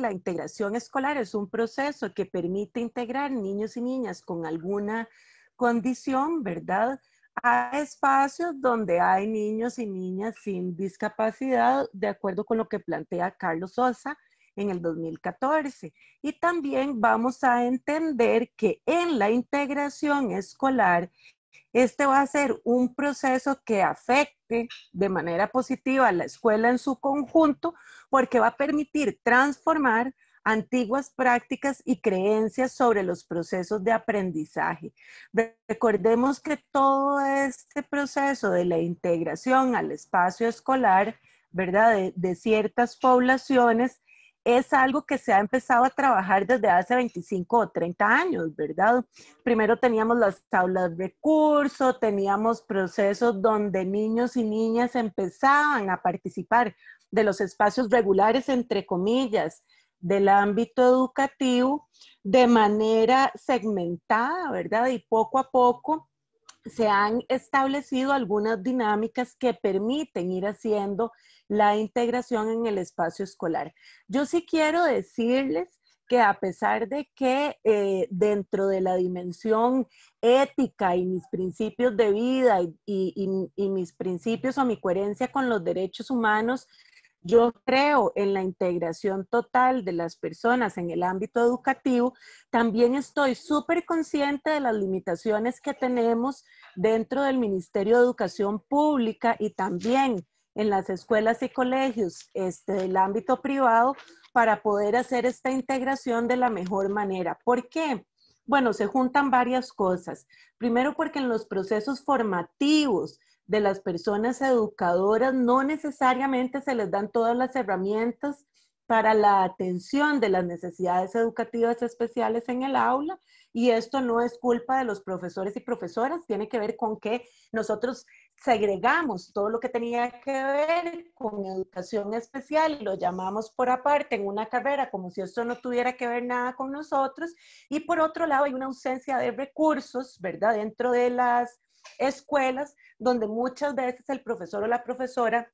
la integración escolar es un proceso que permite integrar niños y niñas con alguna condición, ¿verdad? A espacios donde hay niños y niñas sin discapacidad, de acuerdo con lo que plantea Carlos Sosa en el 2014. Y también vamos a entender que en la integración escolar, este va a ser un proceso que afecta de manera positiva a la escuela en su conjunto, porque va a permitir transformar antiguas prácticas y creencias sobre los procesos de aprendizaje. Recordemos que todo este proceso de la integración al espacio escolar, ¿verdad? de ciertas poblaciones es algo que se ha empezado a trabajar desde hace 25 o 30 años, ¿verdad? Primero teníamos las tablas de curso, teníamos procesos donde niños y niñas empezaban a participar de los espacios regulares, entre comillas, del ámbito educativo de manera segmentada, ¿verdad? Y poco a poco se han establecido algunas dinámicas que permiten ir haciendo la integración en el espacio escolar. Yo sí quiero decirles que a pesar de que eh, dentro de la dimensión ética y mis principios de vida y, mis principios o mi coherencia con los derechos humanos, yo creo en la integración total de las personas en el ámbito educativo. También estoy súper consciente de las limitaciones que tenemos dentro del Ministerio de Educación Pública y también en las escuelas y colegios este, del ámbito privado para poder hacer esta integración de la mejor manera. ¿Por qué? Bueno, se juntan varias cosas. Primero porque en los procesos formativos de las personas educadoras no necesariamente se les dan todas las herramientas para la atención de las necesidades educativas especiales en el aula. Y esto no es culpa de los profesores y profesoras, tiene que ver con que nosotros segregamos todo lo que tenía que ver con educación especial lo llamamos por aparte en una carrera como si esto no tuviera que ver nada con nosotros. Y por otro lado hay una ausencia de recursos, ¿verdad? Dentro de las escuelas donde muchas veces el profesor o la profesora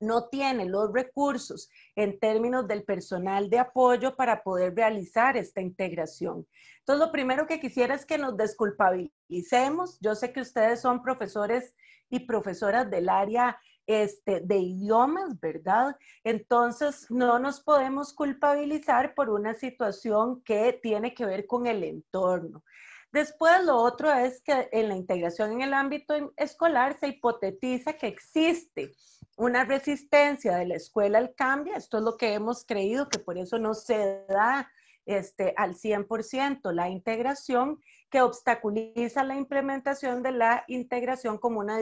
no tiene los recursos en términos del personal de apoyo para poder realizar esta integración. Entonces, lo primero que quisiera es que nos desculpabilicemos. Yo sé que ustedes son profesores y profesoras del área este, de idiomas, ¿verdad? Entonces, no nos podemos culpabilizar por una situación que tiene que ver con el entorno. Después, lo otro es que en la integración en el ámbito em, escolar se hipotetiza que existe una resistencia de la escuela al cambio. Esto es lo que hemos creído, que por eso no se da este, al 100% la integración, que obstaculiza la implementación de la integración como una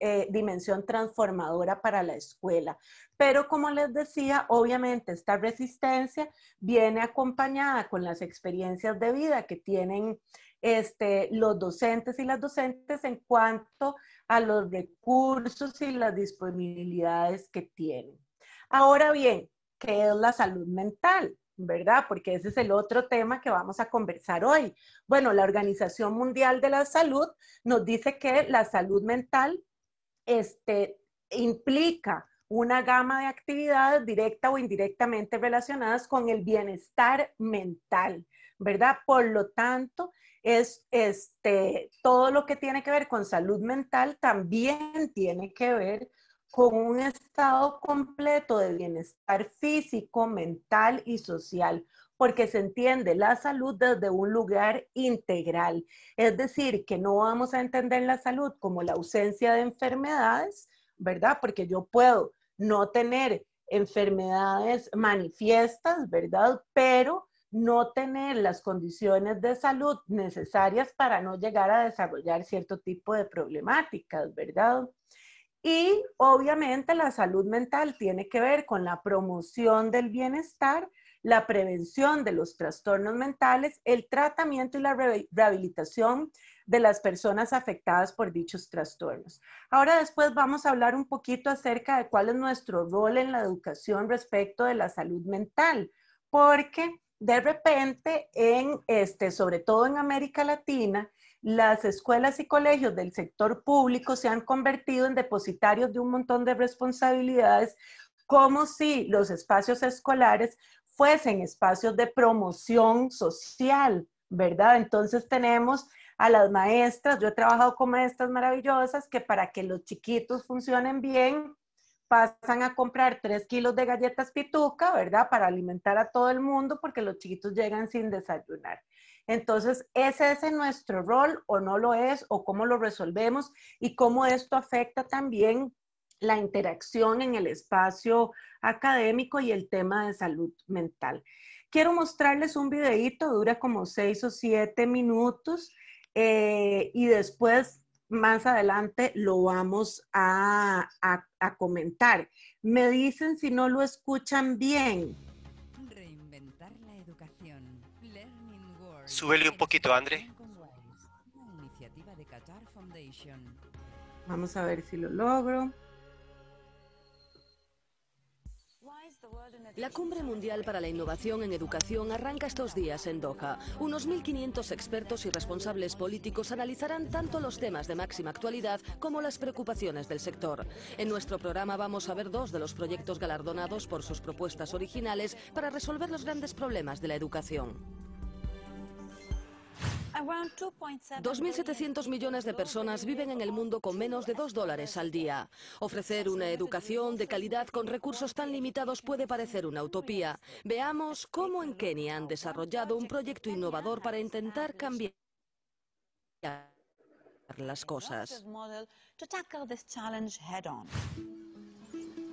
eh, dimensión transformadora para la escuela. Pero como les decía, obviamente esta resistencia viene acompañada con las experiencias de vida que tienen este, los docentes y las docentes en cuanto a los recursos y las disponibilidades que tienen. Ahora bien, ¿qué es la salud mental? ¿Verdad? Porque ese es el otro tema que vamos a conversar hoy. Bueno, la Organización Mundial de la Salud nos dice que la salud mental este, implica una gama de actividades directa o indirectamente relacionadas con el bienestar mental, ¿verdad? Por lo tanto, es este, todo lo que tiene que ver con salud mental también tiene que ver con un estado completo de bienestar físico, mental y social, porque se entiende la salud desde un lugar integral. Es decir, que no vamos a entender la salud como la ausencia de enfermedades, ¿verdad? Porque yo puedo no tener enfermedades manifiestas, ¿verdad? Pero no tener las condiciones de salud necesarias para no llegar a desarrollar cierto tipo de problemáticas, ¿verdad? Y obviamente la salud mental tiene que ver con la promoción del bienestar, la prevención de los trastornos mentales, el tratamiento y la rehabilitación de las personas afectadas por dichos trastornos. Ahora después vamos a hablar un poquito acerca de cuál es nuestro rol en la educación respecto de la salud mental, porque de repente, en este, sobre todo en América Latina, las escuelas y colegios del sector público se han convertido en depositarios de un montón de responsabilidades, como si los espacios escolares fuesen espacios de promoción social, ¿verdad? Entonces tenemos a las maestras, yo he trabajado con maestras maravillosas que para que los chiquitos funcionen bien, pasan a comprar tres kilos de galletas pituca, ¿verdad? Para alimentar a todo el mundo porque los chiquitos llegan sin desayunar. Entonces, ¿ese es nuestro rol o no lo es? ¿O cómo lo resolvemos? ¿Y cómo esto afecta también la interacción en el espacio académico y el tema de salud mental? Quiero mostrarles un videíto, dura como seis o siete minutos eh, y después, más adelante, lo vamos a, a a comentar. Me dicen si no lo escuchan bien. Reinventar la educación. Learning World. Súbele un poquito, André. Vamos a ver si lo logro. La Cumbre Mundial para la Innovación en Educación arranca estos días en Doha. Unos 1.500 expertos y responsables políticos analizarán tanto los temas de máxima actualidad como las preocupaciones del sector. En nuestro programa vamos a ver dos de los proyectos galardonados por sus propuestas originales para resolver los grandes problemas de la educación. 2.700 millones de personas viven en el mundo con menos de 2 dólares al día. Ofrecer una educación de calidad con recursos tan limitados puede parecer una utopía. Veamos cómo en Kenia han desarrollado un proyecto innovador para intentar cambiar las cosas.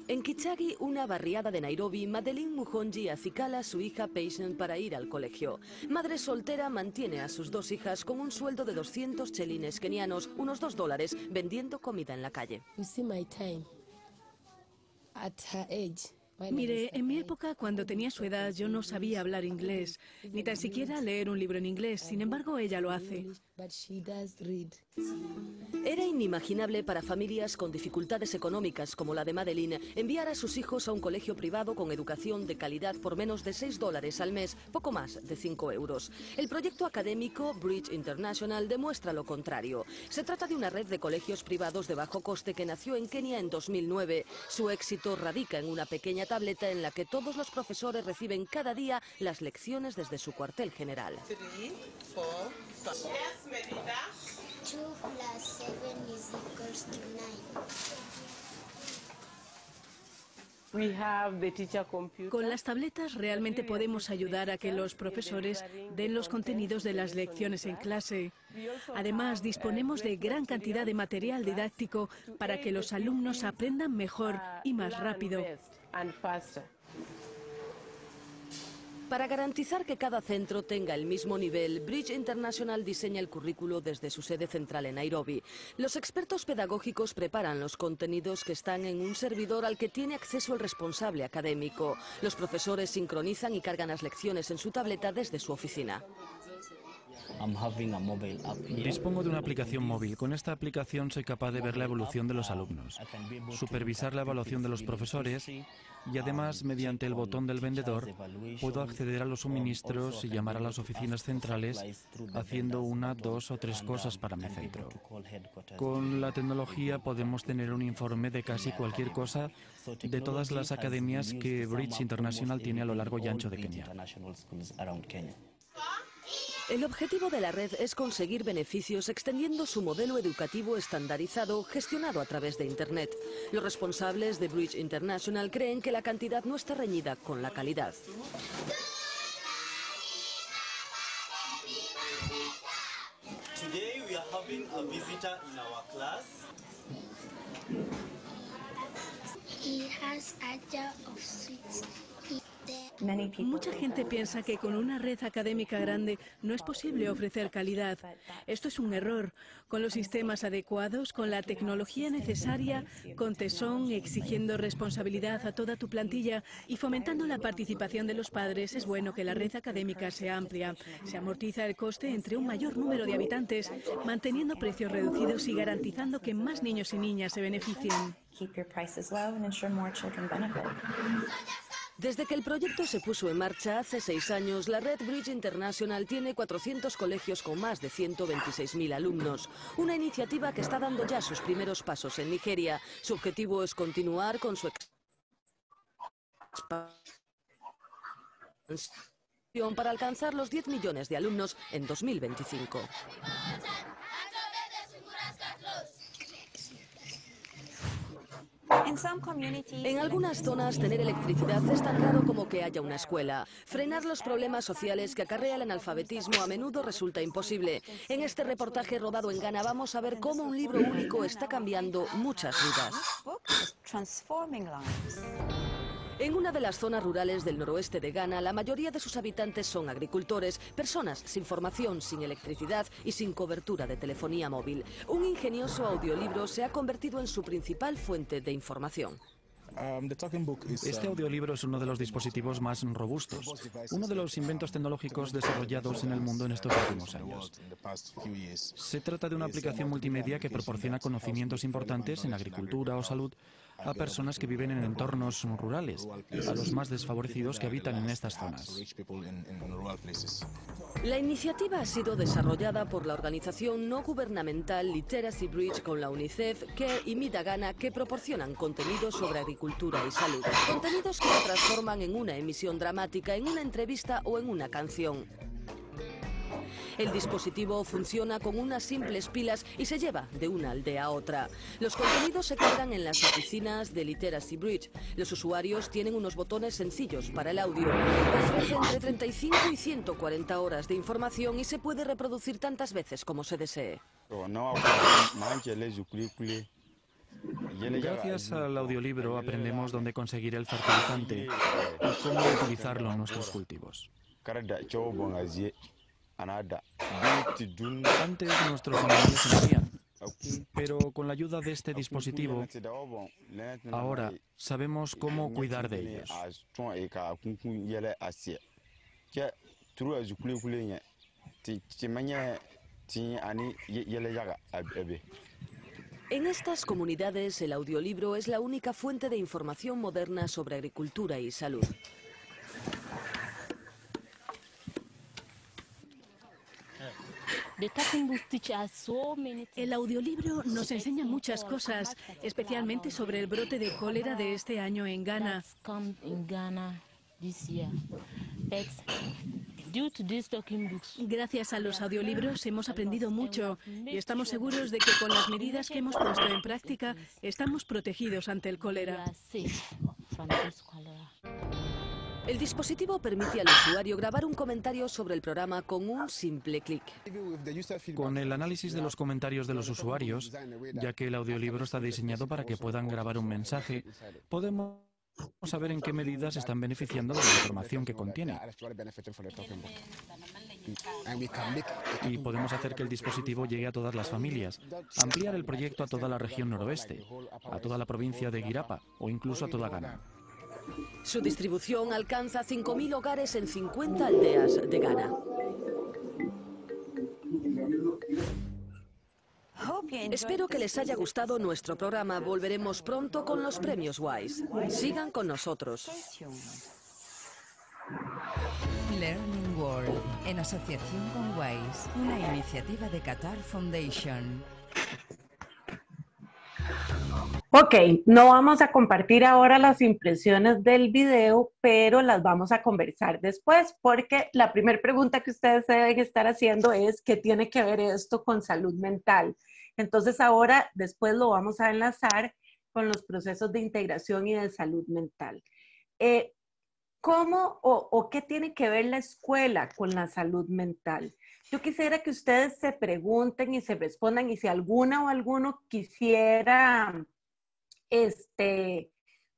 En Kichagi, una barriada de Nairobi, Madeline Mujonji acicala a su hija Payson para ir al colegio. Madre soltera mantiene a sus dos hijas con un sueldo de 200 chelines kenianos, unos 2 dólares, vendiendo comida en la calle. Mire, en mi época, cuando tenía su edad, yo no sabía hablar inglés, ni tan siquiera leer un libro en inglés. Sin embargo, ella lo hace. Era inimaginable para familias con dificultades económicas como la de Madeline enviar a sus hijos a un colegio privado con educación de calidad por menos de 6 dólares al mes, poco más de 5 euros. El proyecto académico Bridge International demuestra lo contrario. Se trata de una red de colegios privados de bajo coste que nació en Kenia en 2009. Su éxito radica en una pequeña tableta en la que todos los profesores reciben cada día las lecciones desde su cuartel general. Con las tabletas realmente podemos ayudar a que los profesores den los contenidos de las lecciones en clase. Además, eh, disponemos de gran cantidad de material didáctico para que los alumnos aprendan mejor y más rápido. Para garantizar que cada centro tenga el mismo nivel, Bridge International diseña el currículo desde su sede central en Nairobi. Los expertos pedagógicos preparan los contenidos que están en un servidor al que tiene acceso el responsable académico. Los profesores sincronizan y cargan las lecciones en su tableta desde su oficina. Dispongo de una aplicación móvil. Con esta aplicación soy capaz de ver la evolución de los alumnos, supervisar la evaluación de los profesores y además um, mediante el botón del vendedor puedo acceder a los suministros y llamar a las oficinas centrales haciendo una, dos o tres cosas um, para mi centro. Con la tecnología podemos tener un informe de casi cualquier cosa de todas las academias que Bridge International tiene a lo largo y ancho de Kenia. El objetivo de la red es conseguir beneficios extendiendo su modelo educativo estandarizado gestionado a través de Internet. Los responsables de Bridge International creen que la cantidad no está reñida con la calidad. Mucha gente piensa que con una red académica grande no es posible ofrecer calidad. Esto es un error. Con los sistemas adecuados, con la tecnología necesaria, con tesón, exigiendo responsabilidad a toda tu plantilla y fomentando la participación de los padres, es bueno que la red académica sea amplia. Se amortiza el coste entre un mayor número de habitantes, manteniendo precios reducidos y garantizando que más niños y niñas se beneficien. Desde que el proyecto se puso en marcha hace seis años, la Red Bridge International tiene 400 colegios con más de 126.000 alumnos. Una iniciativa que está dando ya sus primeros pasos en Nigeria. Su objetivo es continuar con su expansión para alcanzar los 10 millones de alumnos en 2025. En algunas zonas tener electricidad es tan raro como que haya una escuela. Frenar los problemas sociales que acarrea el analfabetismo a menudo resulta imposible. En este reportaje rodado en Ghana vamos a ver cómo un libro único está cambiando muchas vidas. En una de las zonas rurales del noroeste de Ghana, la mayoría de sus habitantes son agricultores, personas sin formación, sin electricidad y sin cobertura de telefonía móvil. Un ingenioso audiolibro se ha convertido en su principal fuente de información. Um, este um, audiolibro es uno de los dispositivos más robustos, uno de los inventos tecnológicos desarrollados en el mundo en estos últimos años. Se trata de una aplicación multimedia que proporciona conocimientos importantes en agricultura o salud a personas que viven en entornos rurales, a los más desfavorecidos que habitan en estas zonas. La iniciativa ha sido desarrollada por la organización no gubernamental Literacy Bridge con la UNICEF, que y Gana que proporcionan contenidos sobre agricultura y salud. Contenidos que se transforman en una emisión dramática, en una entrevista o en una canción. El dispositivo funciona con unas simples pilas y se lleva de una aldea a otra. Los contenidos se cargan en las oficinas de Literacy Bridge. Los usuarios tienen unos botones sencillos para el audio. Ofrece entre 35 y 140 horas de información y se puede reproducir tantas veces como se desee. Gracias al audiolibro aprendemos dónde conseguir el fertilizante y cómo utilizarlo en nuestros cultivos. Antes nuestros enemigos se morían, pero con la ayuda de este dispositivo, em, ahora sabemos cómo cuidar de ellos. En estas comunidades el audiolibro es la única fuente de información moderna sobre agricultura y salud. Este el audiolibro nos enseña muchas cosas, especialmente sobre el brote de cólera de este año en Ghana. Gracias a los audiolibros hemos aprendido mucho y estamos seguros de que con las medidas que hemos puesto en práctica estamos protegidos ante el cólera. El dispositivo permite al usuario grabar un comentario sobre el programa con un simple clic. Con el análisis de los comentarios de los usuarios, ya que el audiolibro está diseñado para que puedan grabar un mensaje, podemos saber en qué medidas están beneficiando de la información que contiene. Y podemos hacer que el dispositivo llegue a todas las familias, ampliar el proyecto a toda la región noroeste, a toda la provincia de Guirapa o incluso a toda Ghana. Su distribución alcanza 5.000 hogares en 50 aldeas de Ghana. Espero que les haya gustado nuestro programa. Volveremos pronto con los premios WISE. Sigan con nosotros. Learning World, en asociación con WISE, una iniciativa de Qatar Foundation. Ok, no vamos a compartir ahora las impresiones del video, pero las vamos a conversar después, porque la primera pregunta que ustedes deben estar haciendo es qué tiene que ver esto con salud mental. Entonces ahora después lo vamos a enlazar con los procesos de integración y de salud mental. Eh, ¿Cómo o qué tiene que ver la escuela con la salud mental? Yo quisiera que ustedes se pregunten y se respondan y si alguna o alguno quisiera este,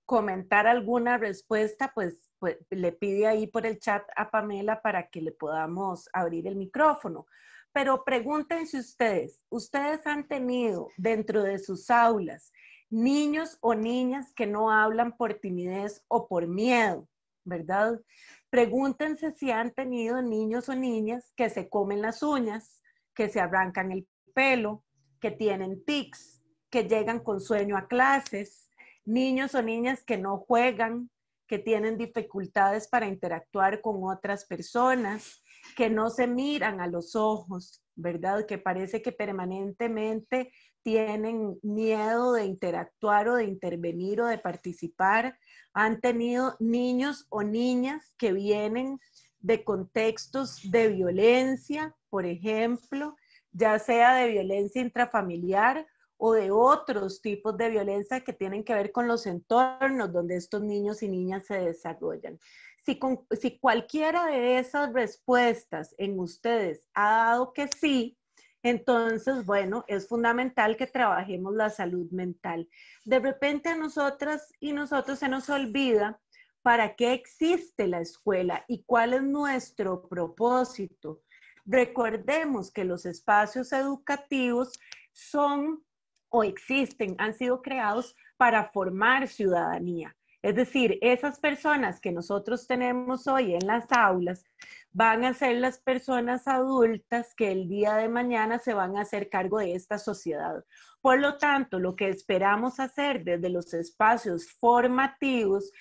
comentar alguna respuesta, pues, pues, le pide ahí por el chat a Pamela para que le podamos abrir el micrófono. Pero pregúntense ustedes, ¿ustedes han tenido dentro de sus aulas niños o niñas que no hablan por timidez o por miedo, verdad? Pregúntense si han tenido niños o niñas que se comen las uñas, que se arrancan el pelo, que tienen tics, que llegan con sueño a clases, niños o niñas que no juegan, que tienen dificultades para interactuar con otras personas, que no se miran a los ojos, ¿verdad? Que parece que permanentemente tienen miedo de interactuar o de intervenir o de participar. Han tenido niños o niñas que vienen de contextos de violencia, por ejemplo, ya sea de violencia intrafamiliar o de otros tipos de violencia que tienen que ver con los entornos donde estos niños y niñas se desarrollan. Si, si cualquiera de esas respuestas en ustedes ha dado que sí, entonces, bueno, es fundamental que trabajemos la salud mental. De repente a nosotras y nosotros se nos olvida para qué existe la escuela y cuál es nuestro propósito. Recordemos que los espacios educativos son o existen, han sido creados para formar ciudadanía. Es decir, esas personas que nosotros tenemos hoy en las aulas van a ser las personas adultas que el día de mañana se van a hacer cargo de esta sociedad. Por lo tanto, lo que esperamos hacer desde los espacios formativos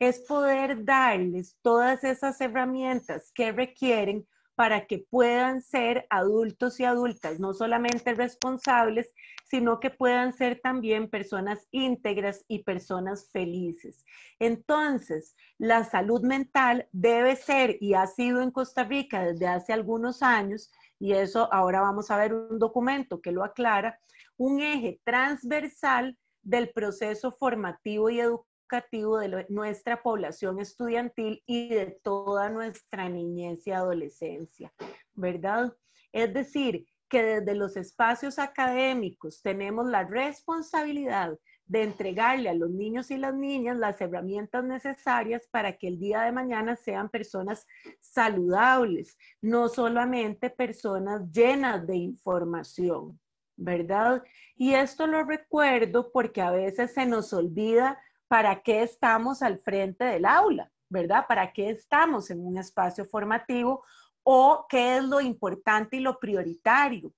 es poder darles todas esas herramientas que requieren para que puedan ser adultos y adultas, no solamente responsables, sino que puedan ser también personas íntegras y personas felices. Entonces, la salud mental debe ser, y ha sido en Costa Rica desde hace algunos años, y eso ahora vamos a ver un documento que lo aclara, un eje transversal del proceso formativo y educativo educativo de nuestra población estudiantil y de toda nuestra niñez y adolescencia, ¿verdad? Es decir, que desde los espacios académicos tenemos la responsabilidad de entregarle a los niños y las niñas las herramientas necesarias para que el día de mañana sean personas saludables, no solamente personas llenas de información, ¿verdad? Y esto lo recuerdo porque a veces se nos olvida para qué estamos al frente del aula, ¿verdad? ¿Para qué estamos en un espacio formativo o qué es lo importante y lo prioritario?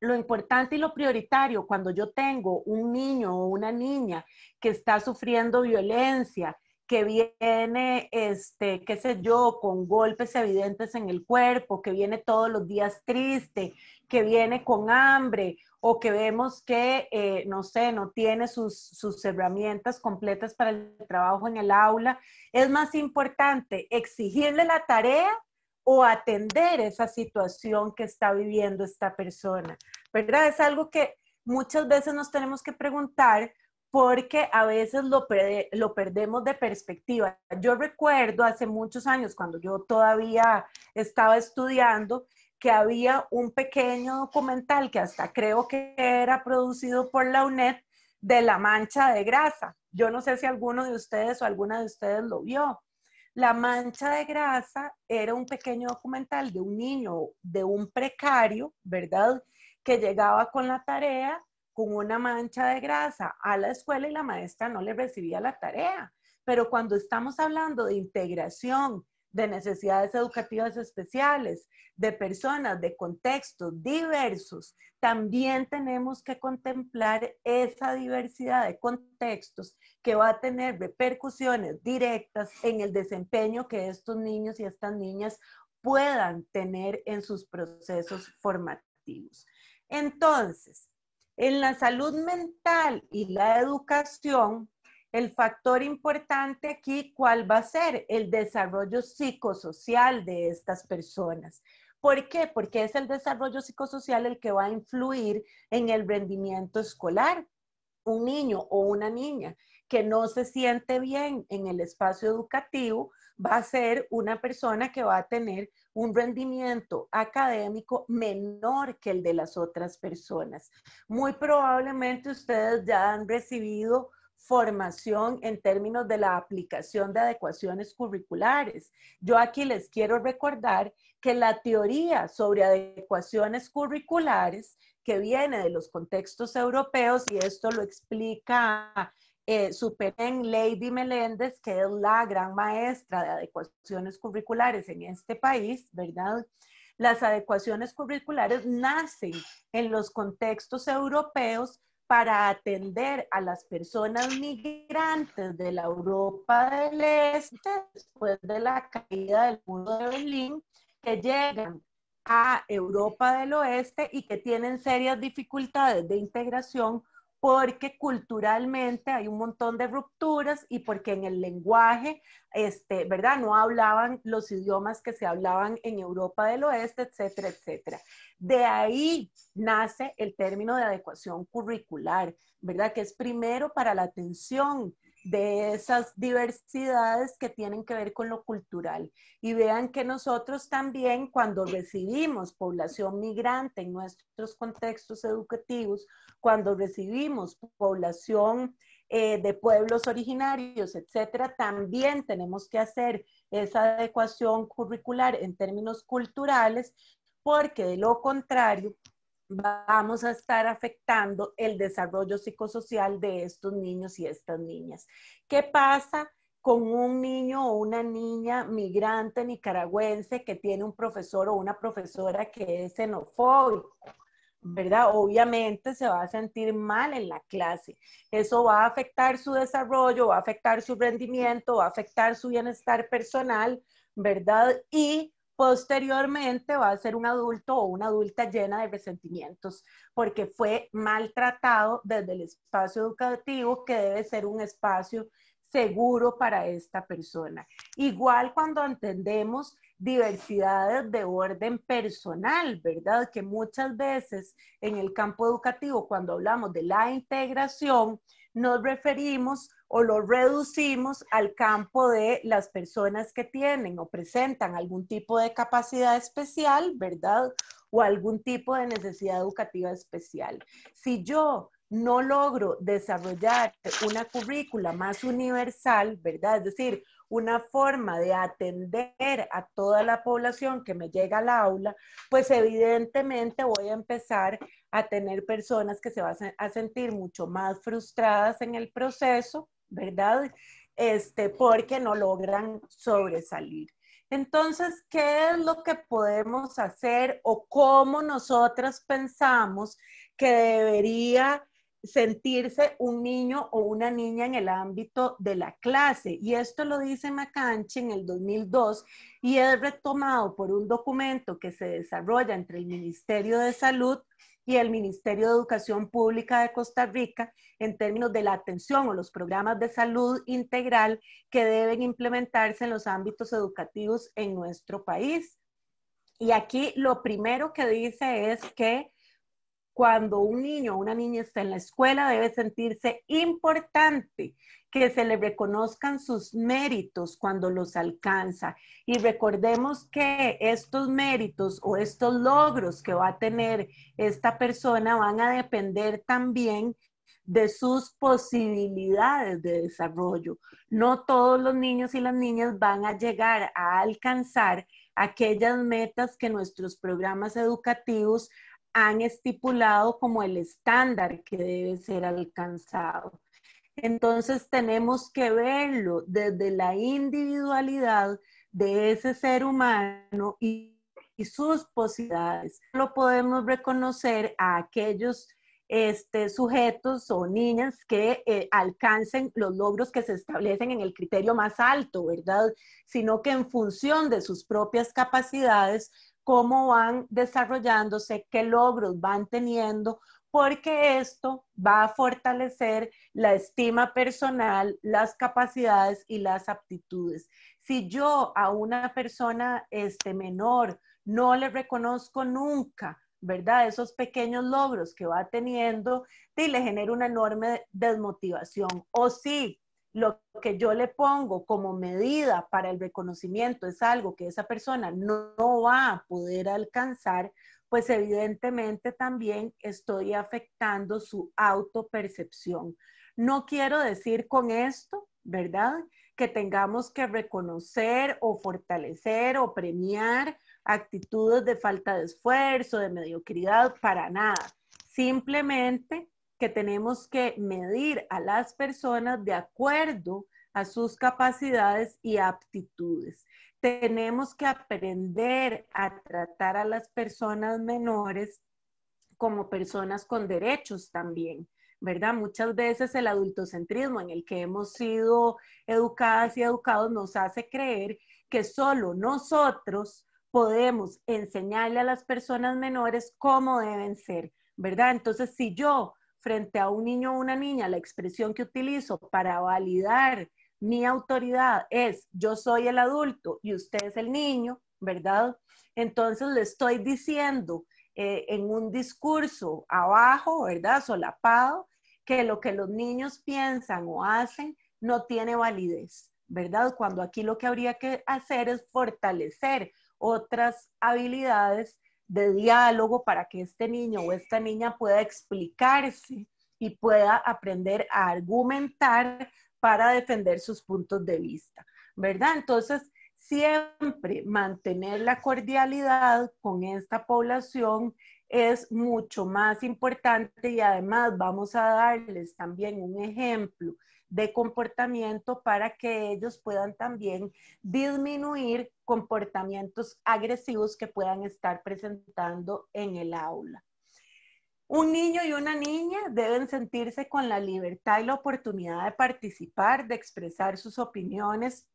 Lo importante y lo prioritario cuando yo tengo un niño o una niña que está sufriendo violencia, que viene, este, qué sé yo, con golpes evidentes en el cuerpo, que viene todos los días triste, que viene con hambre, o que vemos que, eh, no sé, no tiene sus, sus herramientas completas para el trabajo en el aula. Es más importante exigirle la tarea o atender esa situación que está viviendo esta persona, ¿verdad? Es algo que muchas veces nos tenemos que preguntar porque a veces lo, lo perdemos de perspectiva. Yo recuerdo hace muchos años, cuando yo todavía estaba estudiando, que había un pequeño documental que hasta creo que era producido por la UNED de la mancha de grasa. Yo no sé si alguno de ustedes o alguna de ustedes lo vio. La mancha de grasa era un pequeño documental de un niño, de un precario, ¿verdad? Que llegaba con la tarea, con una mancha de grasa a la escuela y la maestra no le recibía la tarea. Pero cuando estamos hablando de integración, de necesidades educativas especiales, de personas, de contextos diversos, también tenemos que contemplar esa diversidad de contextos que va a tener repercusiones directas en el desempeño que estos niños y estas niñas puedan tener en sus procesos formativos. Entonces, en la salud mental y la educación, el factor importante aquí, ¿cuál va a ser? El desarrollo psicosocial de estas personas. ¿Por qué? Porque es el desarrollo psicosocial el que va a influir en el rendimiento escolar. Un niño o una niña que no se siente bien en el espacio educativo va a ser una persona que va a tener un rendimiento académico menor que el de las otras personas. Muy probablemente ustedes ya han recibido formación en términos de la aplicación de adecuaciones curriculares. Yo aquí les quiero recordar que la teoría sobre adecuaciones curriculares que viene de los contextos europeos, y esto lo explica eh, superen Lady Meléndez, que es la gran maestra de adecuaciones curriculares en este país, ¿verdad? Las adecuaciones curriculares nacen en los contextos europeos para atender a las personas migrantes de la Europa del Este después de la caída del muro de Berlín que llegan a Europa del Oeste y que tienen serias dificultades de integración porque culturalmente hay un montón de rupturas y porque en el lenguaje, este, ¿verdad? No hablaban los idiomas que se hablaban en Europa del Oeste, etcétera, etcétera. De ahí nace el término de adecuación curricular, ¿verdad? Que es primero para la atención de esas diversidades que tienen que ver con lo cultural. Y vean que nosotros también cuando recibimos población migrante en nuestros contextos educativos, cuando recibimos población eh, de pueblos originarios, etcétera, también tenemos que hacer esa adecuación curricular en términos culturales, porque de lo contrario, vamos a estar afectando el desarrollo psicosocial de estos niños y estas niñas. ¿Qué pasa? con un niño o una niña migrante nicaragüense que tiene un profesor o una profesora que es xenofóbico, ¿verdad? Obviamente se va a sentir mal en la clase. Eso va a afectar su desarrollo, va a afectar su rendimiento, va a afectar su bienestar personal, ¿verdad? Y posteriormente va a ser un adulto o una adulta llena de resentimientos porque fue maltratado desde el espacio educativo que debe ser un espacio seguro para esta persona. Igual cuando entendemos diversidades de orden personal, ¿verdad? Que muchas veces en el campo educativo, cuando hablamos de la integración, nos referimos o lo reducimos al campo de las personas que tienen o presentan algún tipo de capacidad especial, ¿verdad? O algún tipo de necesidad educativa especial. Si yo no logro desarrollar una currícula más universal, ¿verdad? Es decir, una forma de atender a toda la población que me llega al aula, pues evidentemente voy a empezar a tener personas que se van a sentir mucho más frustradas en el proceso, ¿verdad? Este, porque no logran sobresalir. Entonces, ¿qué es lo que podemos hacer o cómo nosotras pensamos que debería sentirse un niño o una niña en el ámbito de la clase? Y esto lo dice Macanche en el 2002 y es retomado por un documento que se desarrolla entre el Ministerio de Salud y el Ministerio de Educación Pública de Costa Rica en términos de la atención o los programas de salud integral que deben implementarse en los ámbitos educativos en nuestro país. Y aquí lo primero que dice es que cuando un niño o una niña está en la escuela debe sentirse importante, que se le reconozcan sus méritos cuando los alcanza. Y recordemos que estos méritos o estos logros que va a tener esta persona van a depender también de sus posibilidades de desarrollo. No todos los niños y las niñas van a llegar a alcanzar aquellas metas que nuestros programas educativos han estipulado como el estándar que debe ser alcanzado. Entonces tenemos que verlo desde la individualidad de ese ser humano y, sus posibilidades. Lo podemos reconocer a aquellos este, sujetos o niñas que eh, alcancen los logros que se establecen en el criterio más alto, ¿verdad? Sino que en función de sus propias capacidades cómo van desarrollándose, qué logros van teniendo, porque esto va a fortalecer la estima personal, las capacidades y las aptitudes. Si yo a una persona este, menor no le reconozco nunca, ¿verdad? Esos pequeños logros que va teniendo le genera una enorme desmotivación. O sí? lo que yo le pongo como medida para el reconocimiento es algo que esa persona no, va a poder alcanzar, pues evidentemente también estoy afectando su autopercepción. No quiero decir con esto, ¿verdad? Que tengamos que reconocer o fortalecer o premiar actitudes de falta de esfuerzo, de mediocridad, para nada. Simplemente que tenemos que medir a las personas de acuerdo a sus capacidades y aptitudes. Tenemos que aprender a tratar a las personas menores como personas con derechos también, ¿verdad? Muchas veces el adultocentrismo en el que hemos sido educadas y educados nos hace creer que solo nosotros podemos enseñarle a las personas menores cómo deben ser, ¿verdad? Entonces, si yo frente a un niño o una niña, la expresión que utilizo para validar mi autoridad es yo soy el adulto y usted es el niño, ¿verdad? Entonces le estoy diciendo eh, en un discurso abajo, ¿verdad? Solapado, que lo que los niños piensan o hacen no tiene validez, ¿verdad? Cuando aquí lo que habría que hacer es fortalecer otras habilidades de diálogo para que este niño o esta niña pueda explicarse y pueda aprender a argumentar para defender sus puntos de vista, ¿verdad? Entonces, siempre mantener la cordialidad con esta población es mucho más importante y además vamos a darles también un ejemplo de comportamiento para que ellos puedan también disminuir comportamientos agresivos que puedan estar presentando en el aula. Un niño y una niña deben sentirse con la libertad y la oportunidad de participar, de expresar sus opiniones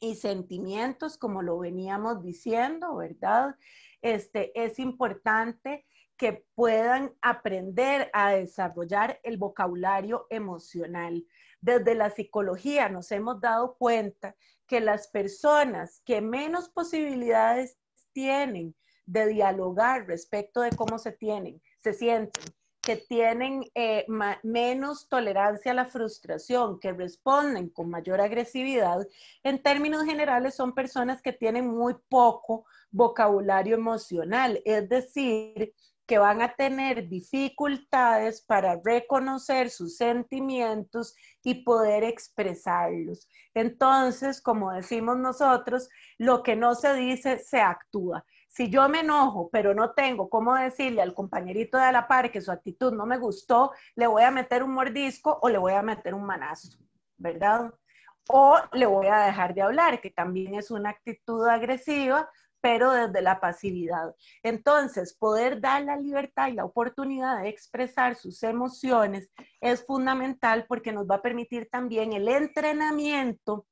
y sentimientos, como lo veníamos diciendo, ¿verdad? Este, es importante que puedan aprender a desarrollar el vocabulario emocional. Desde la psicología nos hemos dado cuenta que las personas que menos posibilidades tienen de dialogar respecto de cómo se tienen, se sienten, que tienen eh, menos tolerancia a la frustración, que responden con mayor agresividad, en términos generales son personas que tienen muy poco vocabulario emocional, es decir, que van a tener dificultades para reconocer sus sentimientos y poder expresarlos. Entonces, como decimos nosotros, lo que no se dice se actúa. Si yo me enojo, pero no tengo cómo decirle al compañerito de la par que su actitud no me gustó, le voy a meter un mordisco o le voy a meter un manazo, ¿verdad? o le voy a dejar de hablar, que también es una actitud agresiva, pero desde la pasividad. Entonces, poder dar la libertad y la oportunidad de expresar sus emociones es fundamental porque nos va a permitir también el entrenamiento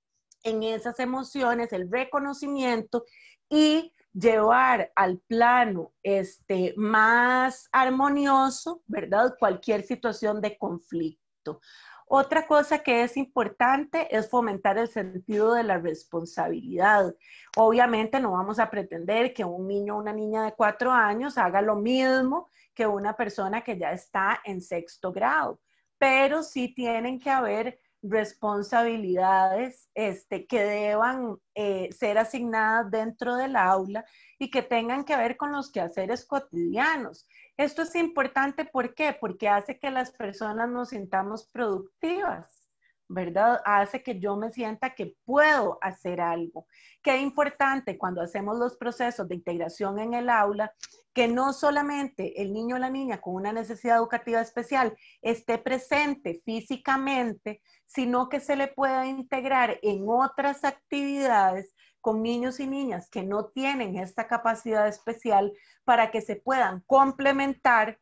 en esas emociones, el reconocimiento y llevar al plano este, más armonioso, ¿verdad? Cualquier situación de conflicto. Otra cosa que es importante es fomentar el sentido de la responsabilidad. Obviamente no vamos a pretender que un niño o una niña de cuatro años haga lo mismo que una persona que ya está en sexto grado, pero sí tienen que haber responsabilidades este, que deban eh, ser asignadas dentro del aula y que tengan que ver con los quehaceres cotidianos. Esto es importante, ¿por qué? Porque hace que las personas nos sintamos productivas, ¿verdad? Hace que yo me sienta que puedo hacer algo. Qué importante cuando hacemos los procesos de integración en el aula, que no solamente el niño o la niña con una necesidad educativa especial esté presente físicamente, sino que se le pueda integrar en otras actividades con niños y niñas que no tienen esta capacidad especial para que se puedan complementar,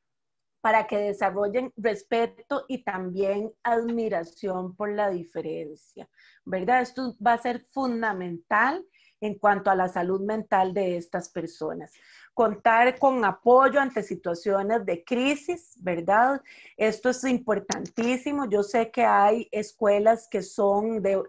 para que desarrollen respeto y también admiración por la diferencia, ¿verdad? Esto va a ser fundamental en cuanto a la salud mental de estas personas. Contar con apoyo ante situaciones de crisis, ¿verdad? Esto es importantísimo. Yo sé que hay escuelas que son de,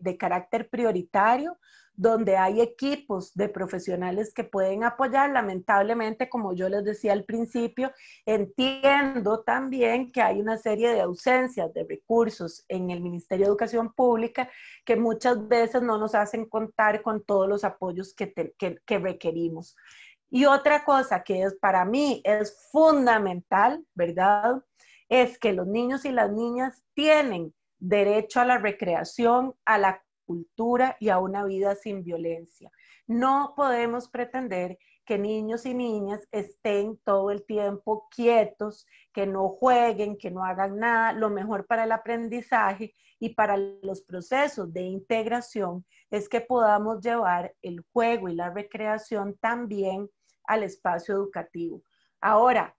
de carácter prioritario, donde hay equipos de profesionales que pueden apoyar. Lamentablemente, como yo les decía al principio, entiendo también que hay una serie de ausencias de recursos en el Ministerio de Educación Pública que muchas veces no nos hacen contar con todos los apoyos que, requerimos. Y otra cosa que es para mí es fundamental, ¿verdad? Es que los niños y las niñas tienen derecho a la recreación, a la cultura y a una vida sin violencia. No podemos pretender que niños y niñas estén todo el tiempo quietos, que no jueguen, que no hagan nada. Lo mejor para el aprendizaje y para los procesos de integración es que podamos llevar el juego y la recreación también al espacio educativo. Ahora,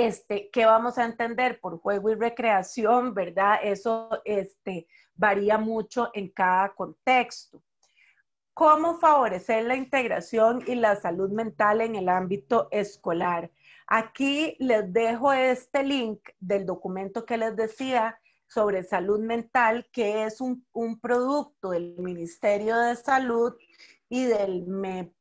este, ¿qué vamos a entender por juego y recreación, verdad? Eso este, varía mucho en cada contexto. ¿Cómo favorecer la integración y la salud mental en el ámbito escolar? Aquí les dejo este link del documento que les decía sobre salud mental, que es un, un producto del Ministerio de Salud y del MEP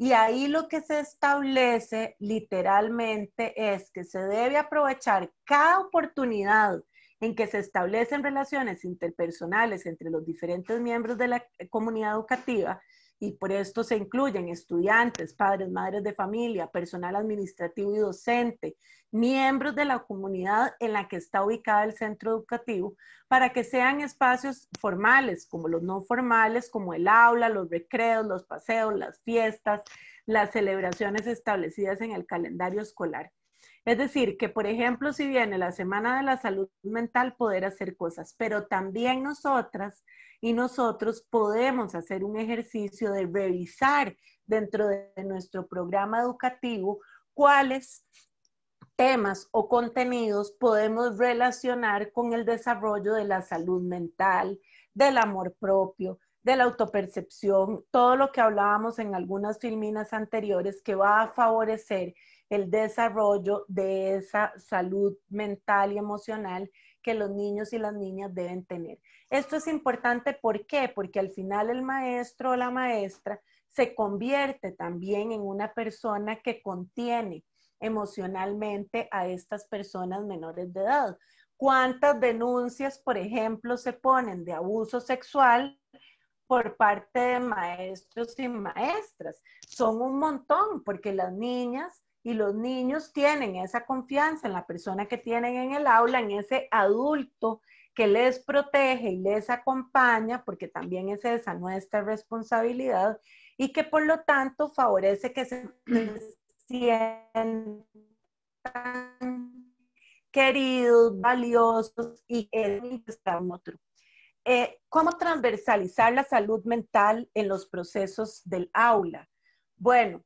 y ahí lo que se establece literalmente es que se debe aprovechar cada oportunidad en que se establecen relaciones interpersonales entre los diferentes miembros de la comunidad educativa y por esto se incluyen estudiantes, padres, madres de familia, personal administrativo y docente, miembros de la comunidad en la que está ubicado el centro educativo, para que sean espacios formales, como los no formales, como el aula, los recreos, los paseos, las fiestas, las celebraciones establecidas en el calendario escolar. Es decir, que por ejemplo, si viene la Semana de la Salud Mental, poder hacer cosas, pero también nosotras y nosotros podemos hacer un ejercicio de revisar dentro de nuestro programa educativo cuáles temas o contenidos podemos relacionar con el desarrollo de la salud mental, del amor propio, de la autopercepción, todo lo que hablábamos en algunas filminas anteriores que va a favorecer el desarrollo de esa salud mental y emocional que los niños y las niñas deben tener. Esto es importante, ¿por qué? Porque al final el maestro o la maestra se convierte también en una persona que contiene emocionalmente a estas personas menores de edad. ¿Cuántas denuncias, por ejemplo, se ponen de abuso sexual por parte de maestros y maestras. Son un montón, porque las niñas y los niños tienen esa confianza en la persona que tienen en el aula, en ese adulto que les protege y les acompaña, porque también es esa nuestra responsabilidad, y que por lo tanto favorece que se sientan queridos, valiosos y que otro. Eh, ¿Cómo transversalizar la salud mental en los procesos del aula? Bueno,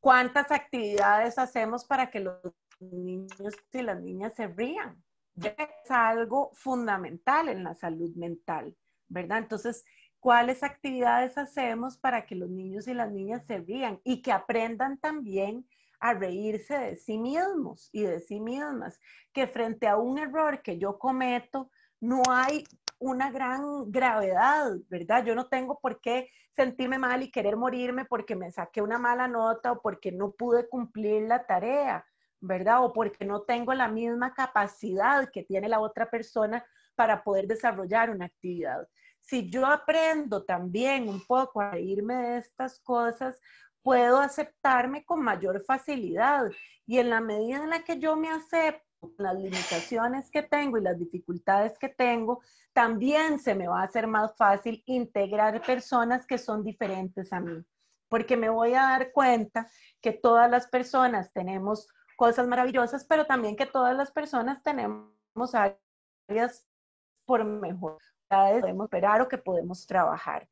¿cuántas actividades hacemos para que los niños y las niñas se rían? Es algo fundamental en la salud mental, ¿verdad? Entonces, ¿cuáles actividades hacemos para que los niños y las niñas se rían y que aprendan también a reírse de sí mismos y de sí mismas? Que frente a un error que yo cometo, no hay una gran gravedad, ¿verdad? Yo no tengo por qué sentirme mal y querer morirme porque me saqué una mala nota o porque no pude cumplir la tarea, ¿verdad? O porque no tengo la misma capacidad que tiene la otra persona para poder desarrollar una actividad. Si yo aprendo también un poco a irme de estas cosas, puedo aceptarme con mayor facilidad. Y en la medida en la que yo me acepto, las limitaciones que tengo y las dificultades que tengo, también se me va a hacer más fácil integrar personas que son diferentes a mí, porque me voy a dar cuenta que todas las personas tenemos cosas maravillosas, pero también que todas las personas tenemos áreas por mejorar, que podemos operar o que podemos trabajar.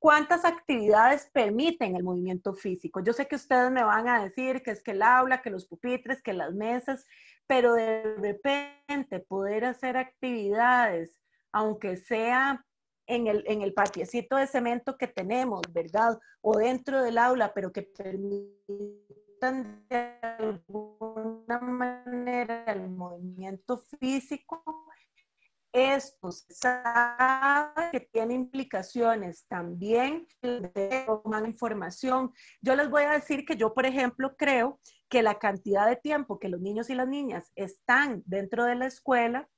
¿Cuántas actividades permiten el movimiento físico? Yo sé que ustedes me van a decir que es que el aula, que los pupitres, que las mesas, pero de repente poder hacer actividades, aunque sea en el, en el patiecito de cemento que tenemos, ¿verdad? O dentro del aula, pero que permitan de alguna manera el movimiento físico, esto se pues, sabe que tiene implicaciones también, mala información. Yo les voy a decir que yo, por ejemplo, creo que la cantidad de tiempo que los niños y las niñas están dentro de la escuela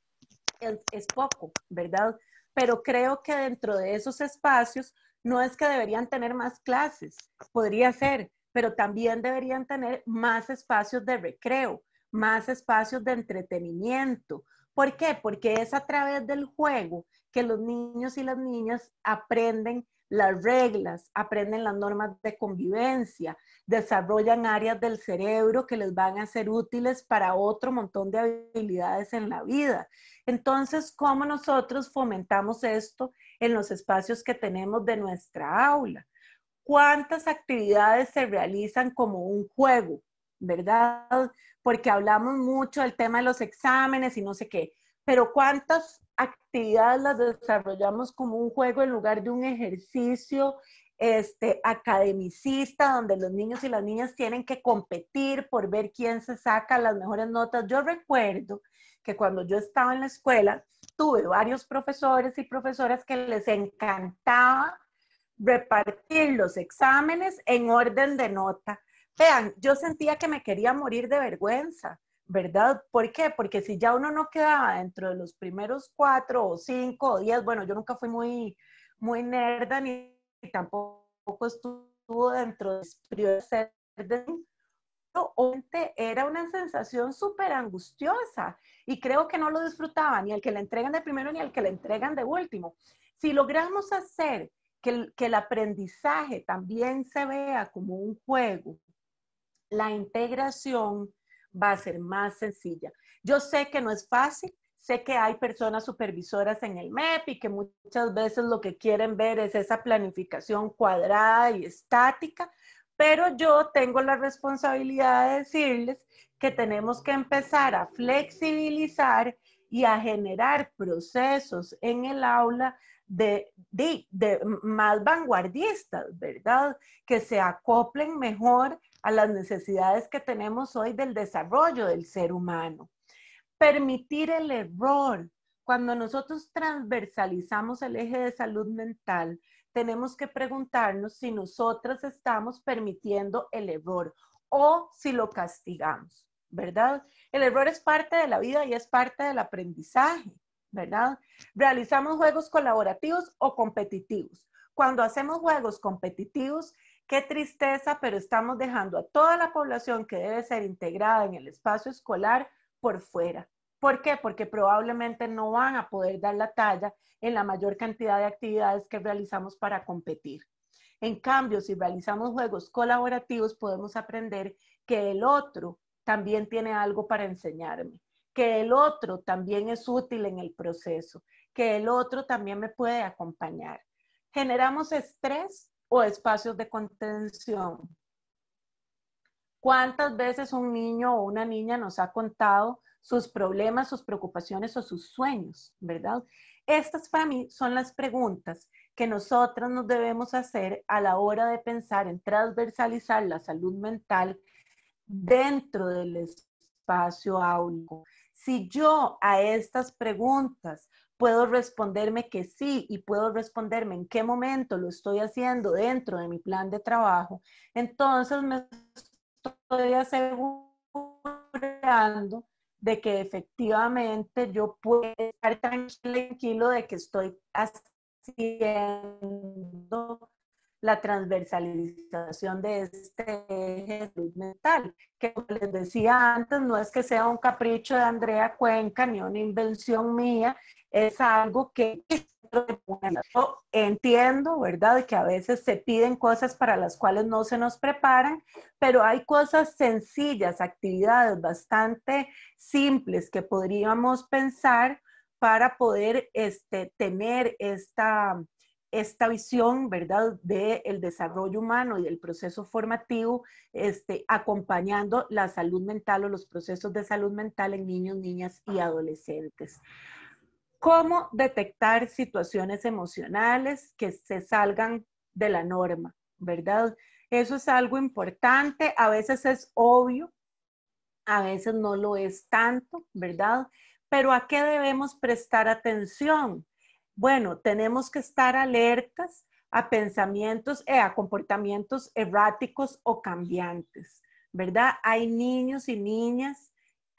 es, es poco, ¿verdad? Pero creo que dentro de esos espacios no es que deberían tener más clases, podría ser, pero también deberían tener más espacios de recreo, más espacios de entretenimiento, ¿Por qué? Porque es a través del juego que los niños y las niñas aprenden las reglas, aprenden las normas de convivencia, desarrollan áreas del cerebro que les van a ser útiles para otro montón de habilidades en la vida. Entonces, ¿cómo nosotros fomentamos esto en los espacios que tenemos de nuestra aula? ¿Cuántas actividades se realizan como un juego? ¿verdad? Porque hablamos mucho del tema de los exámenes y no sé qué, pero ¿cuántas actividades las desarrollamos como un juego en lugar de un ejercicio este, academicista donde los niños y las niñas tienen que competir por ver quién se saca las mejores notas? Yo recuerdo que cuando yo estaba en la escuela, tuve varios profesores y profesoras que les encantaba repartir los exámenes en orden de nota. Vean, yo sentía que me quería morir de vergüenza, ¿verdad? ¿Por qué? Porque si ya uno no quedaba dentro de los primeros cuatro o cinco o diez, bueno, yo nunca fui muy, muy nerda ni tampoco estuvo dentro de ser de era una sensación súper angustiosa y creo que no lo disfrutaba ni el que le entregan de primero ni el que le entregan de último. Si logramos hacer que que el aprendizaje también se vea como un juego, la integración va a ser más sencilla. Yo sé que no es fácil, sé que hay personas supervisoras en el MEP y que muchas veces lo que quieren ver es esa planificación cuadrada y estática, pero yo tengo la responsabilidad de decirles que tenemos que empezar a flexibilizar y a generar procesos en el aula de, de más vanguardistas, ¿verdad? Que se acoplen mejor a las necesidades que tenemos hoy del desarrollo del ser humano. Permitir el error. Cuando nosotros transversalizamos el eje de salud mental, tenemos que preguntarnos si nosotras estamos permitiendo el error o si lo castigamos, ¿verdad? El error es parte de la vida y es parte del aprendizaje, ¿verdad? Realizamos juegos colaborativos o competitivos. Cuando hacemos juegos competitivos, Qué tristeza, pero estamos dejando a toda la población que debe ser integrada en el espacio escolar por fuera. ¿Por qué? Porque probablemente no van a poder dar la talla en la mayor cantidad de actividades que realizamos para competir. En cambio, si realizamos juegos colaborativos, podemos aprender que el otro también tiene algo para enseñarme, que el otro también es útil en el proceso, que el otro también me puede acompañar. Generamos estrés o espacios de contención. ¿Cuántas veces un niño o una niña nos ha contado sus problemas, sus preocupaciones o sus sueños, verdad? Estas para mí son las preguntas que nosotras nos debemos hacer a la hora de pensar en transversalizar la salud mental dentro del espacio áulico. Si yo a estas preguntas puedo responderme que sí y puedo responderme en qué momento lo estoy haciendo dentro de mi plan de trabajo, entonces me estoy asegurando de que efectivamente yo puedo estar tranquilo de que estoy haciendo la transversalización de este eje mental, que como les decía antes, no es que sea un capricho de Andrea Cuenca ni una invención mía, es algo que entiendo, ¿verdad? Que a veces se piden cosas para las cuales no se nos preparan, pero hay cosas sencillas, actividades bastante simples que podríamos pensar para poder este, tener esta, esta visión, ¿verdad?, del desarrollo humano y del proceso formativo, este, acompañando la salud mental o los procesos de salud mental en niños, niñas y adolescentes cómo detectar situaciones emocionales que se salgan de la norma, ¿verdad? Eso es algo importante, a veces es obvio, a veces no lo es tanto, ¿verdad? Pero ¿a qué debemos prestar atención? Bueno, tenemos que estar alertas a pensamientos, eh, a comportamientos erráticos o cambiantes, ¿verdad? Hay niños y niñas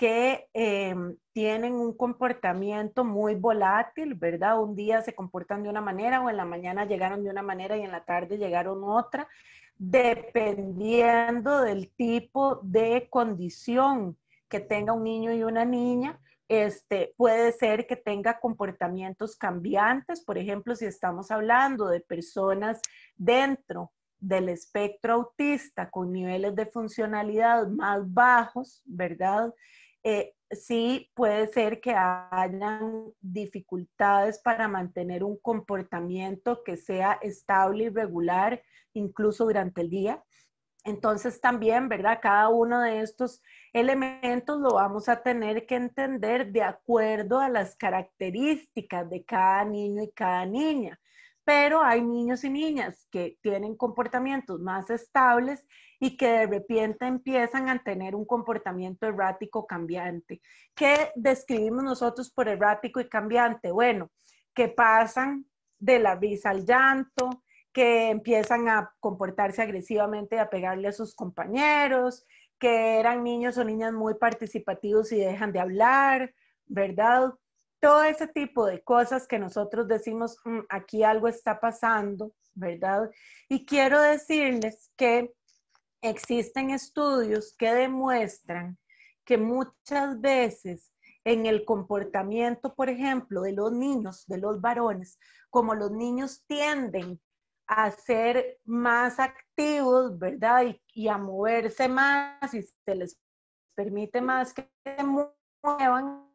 que em, tienen un comportamiento muy volátil, ¿verdad? Un día se comportan de una manera o en la mañana llegaron de una manera y en la tarde llegaron otra, dependiendo del tipo de condición que tenga un niño y una niña. Este, puede ser que tenga comportamientos cambiantes, por ejemplo, si estamos hablando de personas dentro del espectro autista con niveles de funcionalidad más bajos, ¿verdad? Eh, sí puede ser que hayan dificultades para mantener un comportamiento que sea estable y regular, incluso durante el día. Entonces también, ¿verdad? Cada uno de estos elementos lo vamos a tener que entender de acuerdo a las características de cada niño y cada niña. Pero hay niños y niñas que tienen comportamientos más estables y que de repente empiezan a tener un comportamiento errático cambiante. ¿Qué describimos nosotros por errático y cambiante? Bueno, que pasan de la risa al llanto, que empiezan a comportarse agresivamente y a pegarle a sus compañeros, que eran niños o niñas muy participativos y dejan de hablar, ¿verdad? Todo ese tipo de cosas que nosotros decimos, mm, aquí algo está pasando, ¿verdad? Y quiero decirles que existen estudios que demuestran que muchas veces en el comportamiento, por ejemplo, de los niños, de los varones, como los niños tienden a ser más activos, ¿verdad? Y, a moverse más y se les permite más que se muevan.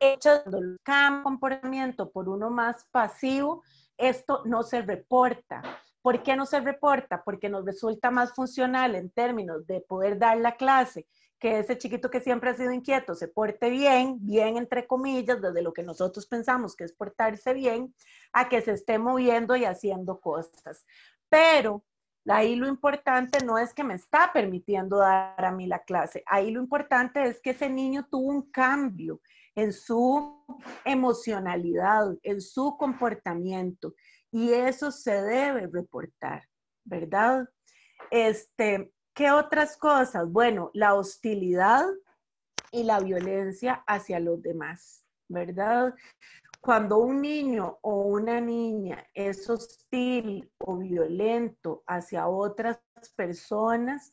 Hechos el comportamiento por uno más pasivo, esto no se reporta ¿Por qué no se reporta? Porque nos resulta más funcional en términos de poder dar la clase, que ese chiquito que siempre ha sido inquieto se porte bien, bien entre comillas, desde lo que nosotros pensamos que es portarse bien, a que se esté moviendo y haciendo cosas. Pero ahí lo importante no es que me está permitiendo dar a mí la clase, ahí lo importante es que ese niño tuvo un cambio en su emocionalidad, en su comportamiento y eso se debe reportar, ¿verdad? Este, ¿Qué otras cosas? Bueno, la hostilidad y la violencia hacia los demás, ¿verdad? Cuando un niño o una niña es hostil o violento hacia otras personas,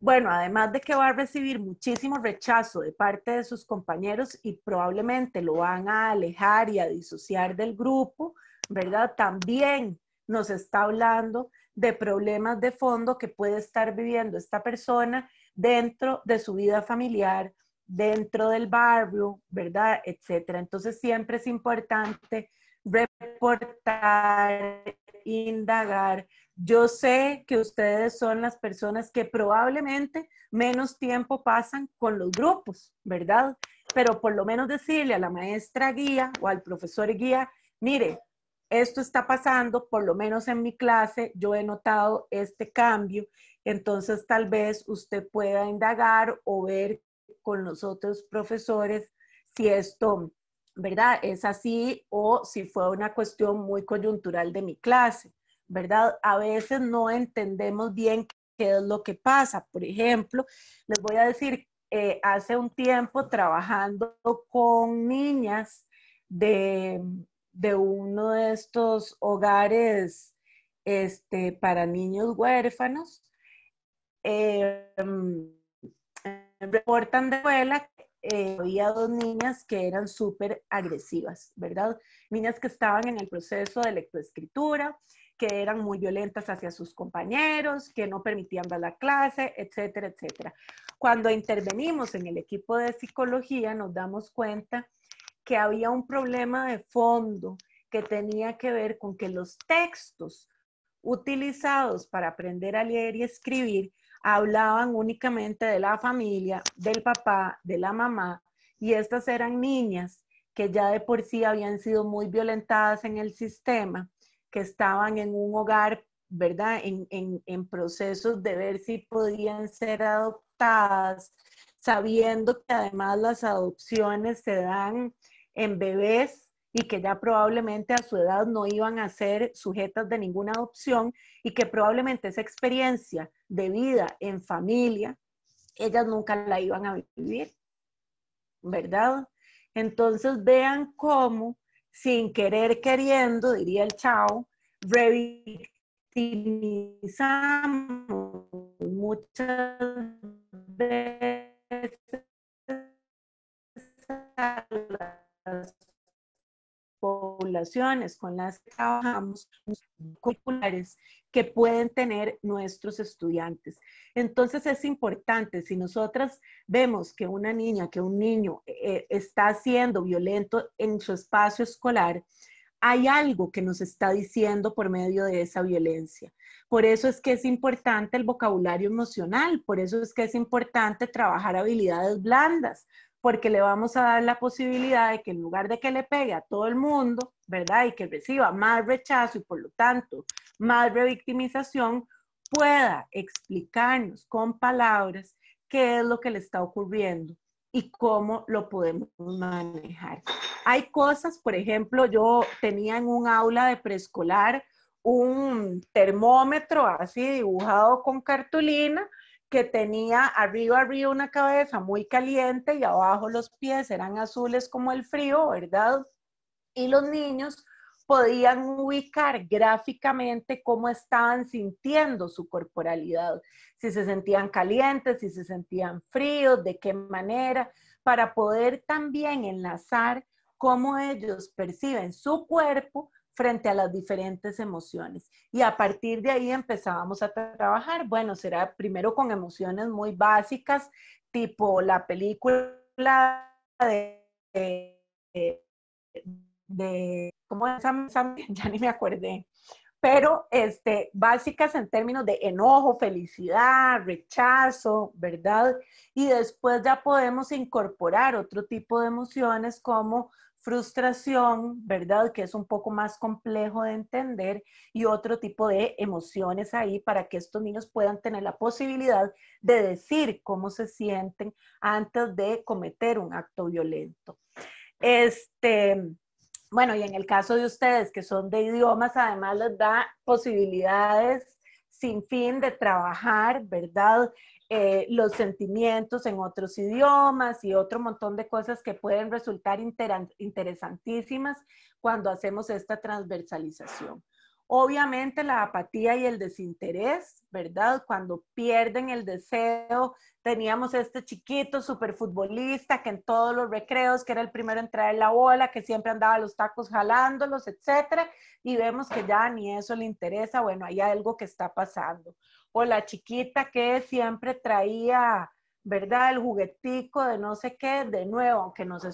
bueno, además de que va a recibir muchísimo rechazo de parte de sus compañeros y probablemente lo van a alejar y a disociar del grupo, ¿verdad? También nos está hablando de problemas de fondo que puede estar viviendo esta persona dentro de su vida familiar, dentro del barrio, ¿verdad? Etcétera. Entonces siempre es importante reportar, indagar. Yo sé que ustedes son las personas que probablemente menos tiempo pasan con los grupos, ¿verdad? Pero por lo menos decirle a la maestra guía o al profesor guía, mire, esto está pasando, por lo menos en mi clase, yo he notado este cambio, entonces tal vez usted pueda indagar o ver con los otros profesores si esto, ¿verdad? Es así o si fue una cuestión muy coyuntural de mi clase, ¿verdad? A veces no entendemos bien qué es lo que pasa. Por ejemplo, les voy a decir, eh, hace un tiempo trabajando con niñas de de uno de estos hogares este, para niños huérfanos. reportan eh, em, de abuela que eh, había dos niñas que eran súper agresivas, ¿verdad? Niñas que estaban en el proceso de lectoescritura, que eran muy violentas hacia sus compañeros, que no permitían dar la clase, etcétera, etcétera. Cuando intervenimos en el equipo de psicología, nos damos cuenta que había un problema de fondo que tenía que ver con que los textos utilizados para aprender a leer y escribir hablaban únicamente de la familia, del papá, de la mamá, y estas eran niñas que ya de por sí habían sido muy violentadas en el sistema, que estaban en un hogar, ¿verdad? En, en, procesos de ver si podían ser adoptadas, sabiendo que además las adopciones se dan en bebés y que ya probablemente a su edad no iban a ser sujetas de ninguna adopción y que probablemente esa experiencia de vida en familia, ellas nunca la iban a vivir, ¿verdad? Entonces vean cómo, sin querer queriendo, diría el chao, revictimizamos muchas veces relaciones con las que trabajamos populares que pueden tener nuestros estudiantes. Entonces es importante, si nosotras vemos que una niña, que un niño eh, eh, está siendo violento en su espacio escolar, hay algo que nos está diciendo por medio de esa violencia. Por eso es que es importante el vocabulario emocional, por eso es que es importante trabajar habilidades blandas, porque le vamos a dar la posibilidad de que en lugar de que le pegue a todo el mundo, ¿verdad? Y que reciba más rechazo y por lo tanto más revictimización, pueda explicarnos con palabras qué es lo que le está ocurriendo y cómo lo podemos manejar. Hay cosas, por ejemplo, yo tenía en un aula de preescolar un termómetro así dibujado con cartulina que tenía arriba, arriba una cabeza muy caliente y abajo los pies eran azules como el frío, ¿verdad? Y los niños podían ubicar gráficamente cómo estaban sintiendo su corporalidad, si se sentían calientes, si se sentían fríos, de qué manera, para poder también enlazar cómo ellos perciben su cuerpo frente a las diferentes emociones. Y a partir de ahí empezábamos a trabajar. Bueno, será primero con emociones muy básicas, tipo la película de... de, ¿Cómo es? Ya ni me acordé pero este, básicas en términos de enojo, felicidad, rechazo, ¿verdad? Y después ya podemos incorporar otro tipo de emociones como frustración, ¿verdad? Que es un poco más complejo de entender y otro tipo de emociones ahí para que estos niños puedan tener la posibilidad de decir cómo se sienten antes de cometer un acto violento. Este, bueno, y en el caso de ustedes que son de idiomas, además les da posibilidades sin fin de trabajar, ¿verdad? Eh, los sentimientos en otros idiomas y otro montón de cosas que pueden resultar interesantísimas cuando hacemos esta transversalización. Obviamente la apatía y el desinterés, ¿verdad? Cuando pierden el deseo, teníamos este chiquito superfutbolista que en todos los recreos, que era el primero en traer la bola, que siempre andaba los tacos jalándolos, etcétera, y vemos que ya ni eso le interesa, bueno, hay algo que está pasando o la chiquita que siempre traía, ¿verdad? El juguetico de no sé qué, de nuevo, aunque nos en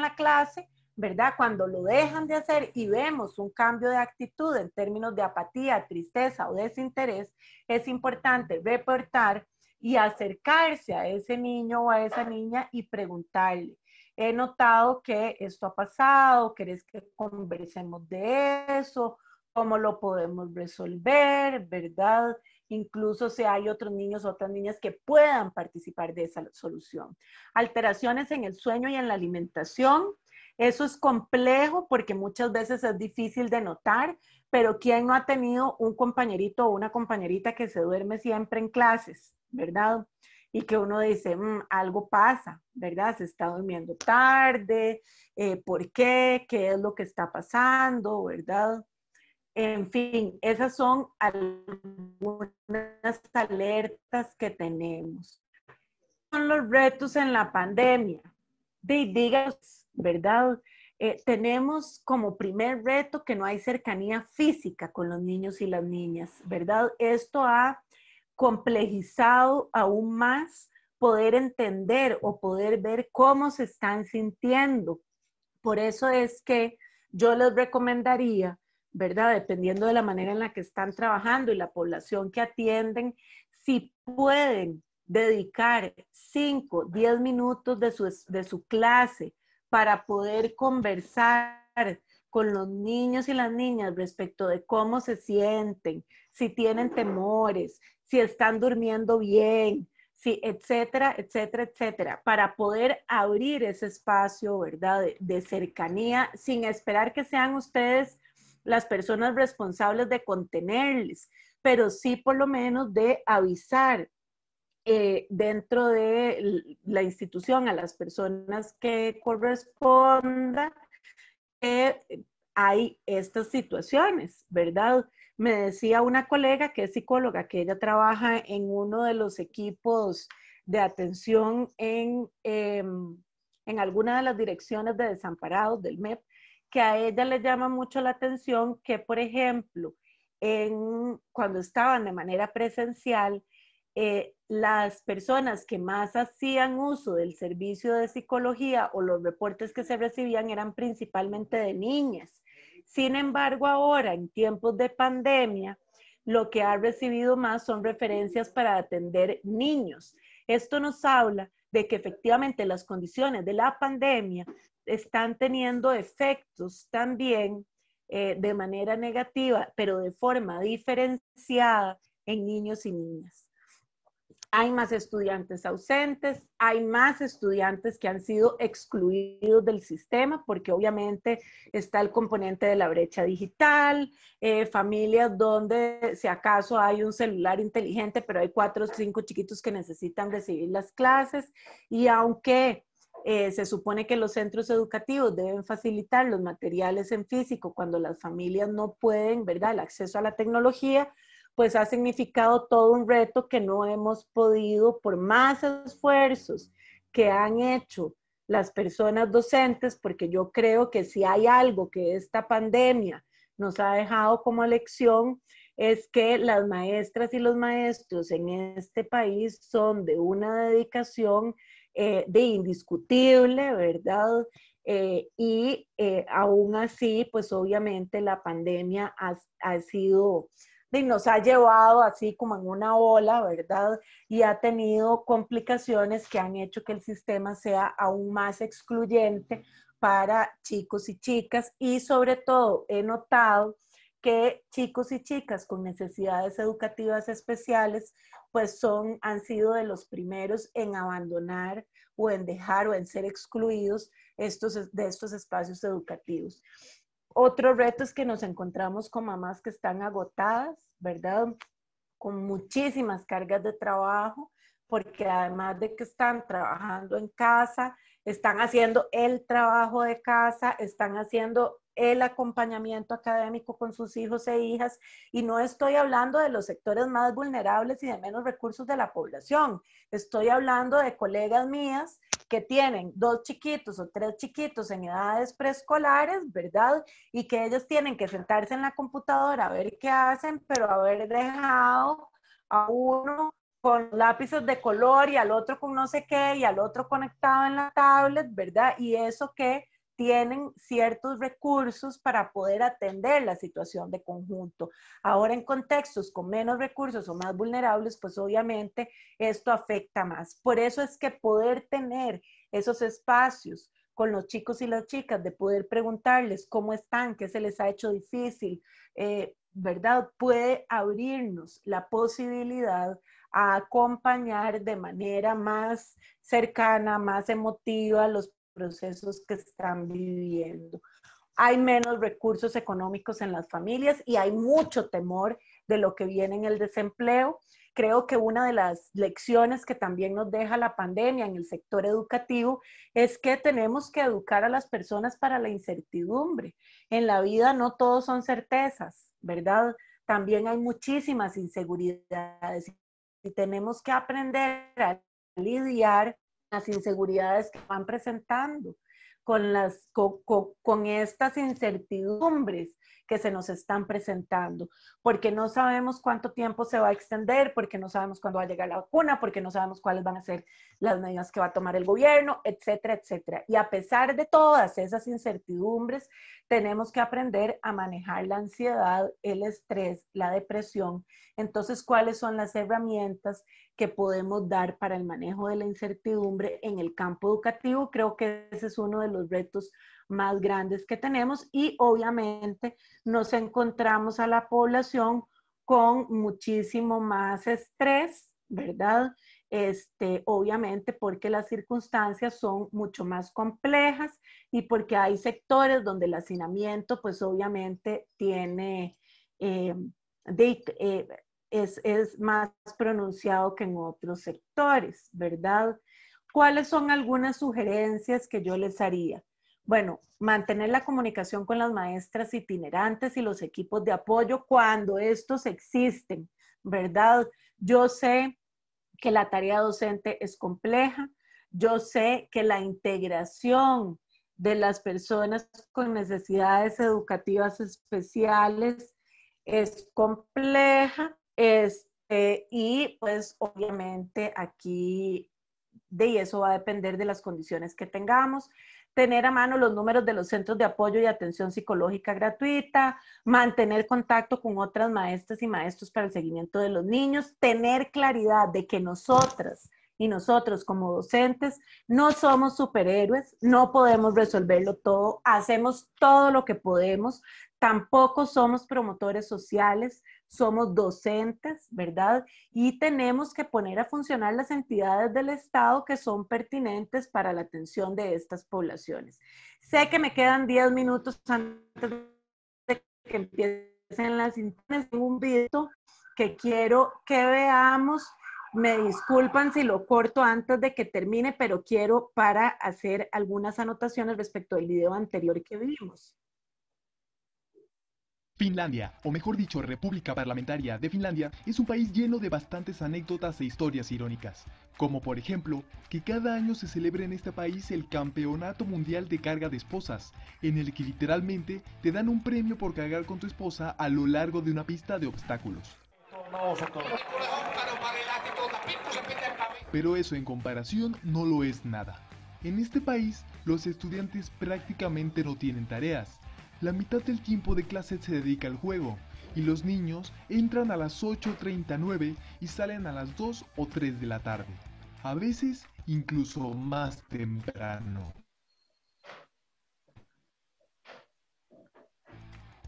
la clase, ¿verdad? Cuando lo dejan de hacer y vemos un cambio de actitud en términos de apatía, tristeza o desinterés, es importante reportar y acercarse a ese niño o a esa niña y preguntarle, he notado que esto ha pasado, ¿querés que conversemos de eso? ¿Cómo lo podemos resolver? ¿Verdad? incluso si hay otros niños, o otras niñas que puedan participar de esa solución. Alteraciones en el sueño y en la alimentación. Eso es complejo porque muchas veces es difícil de notar, pero ¿quién no ha tenido un compañerito o una compañerita que se duerme siempre en clases, verdad? y que uno dice, mm, algo pasa, ¿verdad? Se está durmiendo tarde, eh, ¿por qué? ¿Qué es lo que está pasando, verdad? En fin, esas son algunas alertas que tenemos. Son los retos en la pandemia. Digas, ¿verdad? Eh, tenemos como primer reto que no hay cercanía física con los niños y las niñas, ¿verdad? Esto ha complejizado aún más poder entender o poder ver cómo se están sintiendo. Por eso es que yo les recomendaría ¿verdad? Dependiendo de la manera en la que están trabajando y la población que atienden, si pueden dedicar 5, 10 minutos de su, de su clase para poder conversar con los niños y las niñas respecto de cómo se sienten, si tienen temores, si están durmiendo bien, si etcétera, etcétera, etcétera, para poder abrir ese espacio, ¿verdad? de cercanía sin esperar que sean ustedes las personas responsables de contenerles, pero sí por lo menos de avisar eh, dentro de la institución a las personas que corresponda que hay estas situaciones, ¿verdad? Me decía una colega que es psicóloga, que ella trabaja en uno de los equipos de atención en, em, en alguna de las direcciones de desamparados del MEP que a ella le llama mucho la atención que, por ejemplo, cuando estaban de manera presencial, eh, las personas que más hacían uso del servicio de psicología o los reportes que se recibían eran principalmente de niñas. Sin embargo, ahora, en tiempos de pandemia, lo que ha recibido más son referencias para atender niños. Esto nos habla de que efectivamente las condiciones de la pandemia están teniendo efectos también eh, de manera negativa, pero de forma diferenciada en niños y niñas. Hay más estudiantes ausentes, hay más estudiantes que han sido excluidos del sistema porque obviamente está el componente de la brecha digital, eh, familias donde si acaso hay un celular inteligente, pero hay cuatro o cinco chiquitos que necesitan recibir las clases y aunque eh, se supone que los centros educativos deben facilitar los materiales en físico cuando las familias no pueden, ¿verdad? El acceso a la tecnología, pues ha significado todo un reto que no hemos podido, por más esfuerzos que han hecho las personas docentes, porque yo creo que si hay algo que esta pandemia nos ha dejado como lección, es que las maestras y los maestros en este país son de una dedicación eh, de indiscutible, ¿verdad? Eh, y eh, aún así, pues obviamente la pandemia ha, sido, nos ha llevado así como en una ola, ¿verdad? Y ha tenido complicaciones que han hecho que el sistema sea aún más excluyente para chicos y chicas. Y sobre todo he notado que chicos y chicas con necesidades educativas especiales pues son, han sido de los primeros en abandonar o en dejar o en ser excluidos estos, de estos espacios educativos. Otro reto es que nos encontramos con mamás que están agotadas, ¿verdad? Con muchísimas cargas de trabajo, porque además de que están trabajando en casa, están haciendo el trabajo de casa, están haciendo el acompañamiento académico con sus hijos e hijas. Y no estoy hablando de los sectores más vulnerables y de menos recursos de la población. Estoy hablando de colegas mías que tienen dos chiquitos o tres chiquitos en edades preescolares, ¿verdad? Y que ellos tienen que sentarse en la computadora a ver qué hacen, pero haber dejado a uno con lápices de color y al otro con no sé qué y al otro conectado en la tablet, ¿verdad? Y eso que tienen ciertos recursos para poder atender la situación de conjunto. Ahora en contextos con menos recursos o más vulnerables, pues obviamente esto afecta más. Por eso es que poder tener esos espacios con los chicos y las chicas, de poder preguntarles cómo están, qué se les ha hecho difícil, eh, ¿verdad? Puede abrirnos la posibilidad a acompañar de manera más cercana, más emotiva los procesos que están viviendo. Hay menos recursos económicos en las familias y hay mucho temor de lo que viene en el desempleo. Creo que una de las lecciones que también nos deja la pandemia en el sector educativo es que tenemos que educar a las personas para la incertidumbre. En la vida no todos son certezas, ¿verdad? También hay muchísimas inseguridades y tenemos que aprender a lidiar las inseguridades que van presentando, con, las, con, estas incertidumbres que se nos están presentando, porque no sabemos cuánto tiempo se va a extender, porque no sabemos cuándo va a llegar la vacuna, porque no sabemos cuáles van a ser las medidas que va a tomar el gobierno, etcétera, etcétera. Y a pesar de todas esas incertidumbres, tenemos que aprender a manejar la ansiedad, el estrés, la depresión. Entonces, ¿cuáles son las herramientas que podemos dar para el manejo de la incertidumbre en el campo educativo? Creo que ese es uno de los retos más grandes que tenemos y obviamente nos encontramos a la población con muchísimo más estrés, ¿verdad? Este, obviamente porque las circunstancias son mucho más complejas y porque hay sectores donde el hacinamiento, pues obviamente tiene, eh, eh, es, es, más pronunciado que en otros sectores, ¿verdad? ¿Cuáles son algunas sugerencias que yo les haría? Bueno, mantener la comunicación con las maestras itinerantes y los equipos de apoyo cuando estos existen, ¿verdad? Yo sé que la tarea docente es compleja, yo sé que la integración de las personas con necesidades educativas especiales es compleja este, y pues obviamente aquí de y eso va a depender de las condiciones que tengamos, tener a mano los números de los centros de apoyo y atención psicológica gratuita, mantener contacto con otras maestras y maestros para el seguimiento de los niños, tener claridad de que nosotras y nosotros como docentes no somos superhéroes, no podemos resolverlo todo, hacemos todo lo que podemos, tampoco somos promotores sociales, somos docentes, ¿verdad? Y tenemos que poner a funcionar las entidades del Estado que son pertinentes para la atención de estas poblaciones. Sé que me quedan 10 minutos antes de que empiecen las Tengo un video que quiero que veamos me disculpan si lo corto antes de que termine, pero quiero para hacer algunas anotaciones respecto al video anterior que vimos. Finlandia, o mejor dicho, República Parlamentaria de Finlandia, es un país lleno de bastantes anécdotas e historias irónicas, como por ejemplo, que cada año se celebra en este país el Campeonato Mundial de Carga de Esposas, en el que literalmente te dan un premio por cargar con tu esposa a lo largo de una pista de obstáculos. Pero eso en comparación no lo es nada. En este país, los estudiantes prácticamente no tienen tareas, la mitad del tiempo de clase se dedica al juego, y los niños entran a las 8.39 y salen a las 2 o 3 de la tarde, a veces incluso más temprano.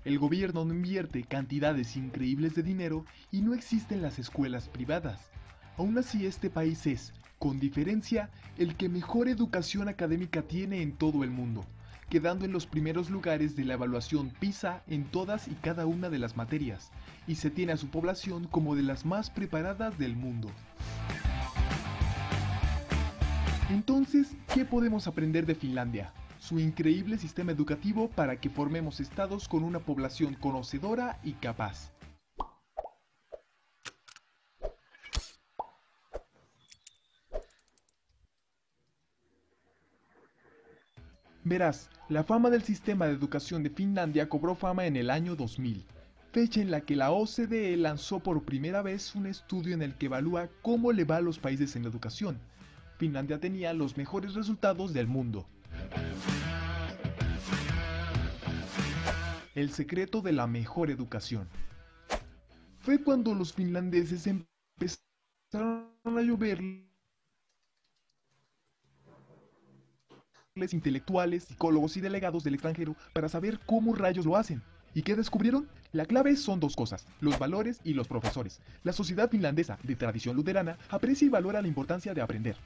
El gobierno no invierte cantidades increíbles de dinero y no existen las escuelas privadas. Aún así, este país es, con diferencia, el que mejor educación académica tiene en todo el mundo quedando en los primeros lugares de la evaluación PISA en todas y cada una de las materias, y se tiene a su población como de las más preparadas del mundo. Entonces, ¿qué podemos aprender de Finlandia? Su increíble sistema educativo para que formemos estados con una población conocedora y capaz. Verás, la fama del sistema de educación de Finlandia cobró fama en el año 2000, fecha en la que la OCDE lanzó por primera vez un estudio en el que evalúa cómo le va a los países en la educación. Finlandia tenía los mejores resultados del mundo. El secreto de la mejor educación. Fue cuando los finlandeses empezaron a llover intelectuales, psicólogos y delegados del extranjero para saber cómo rayos lo hacen. ¿Y qué descubrieron? La clave son dos cosas, los valores y los profesores. La sociedad finlandesa, de tradición luterana, aprecia y valora la importancia de aprender.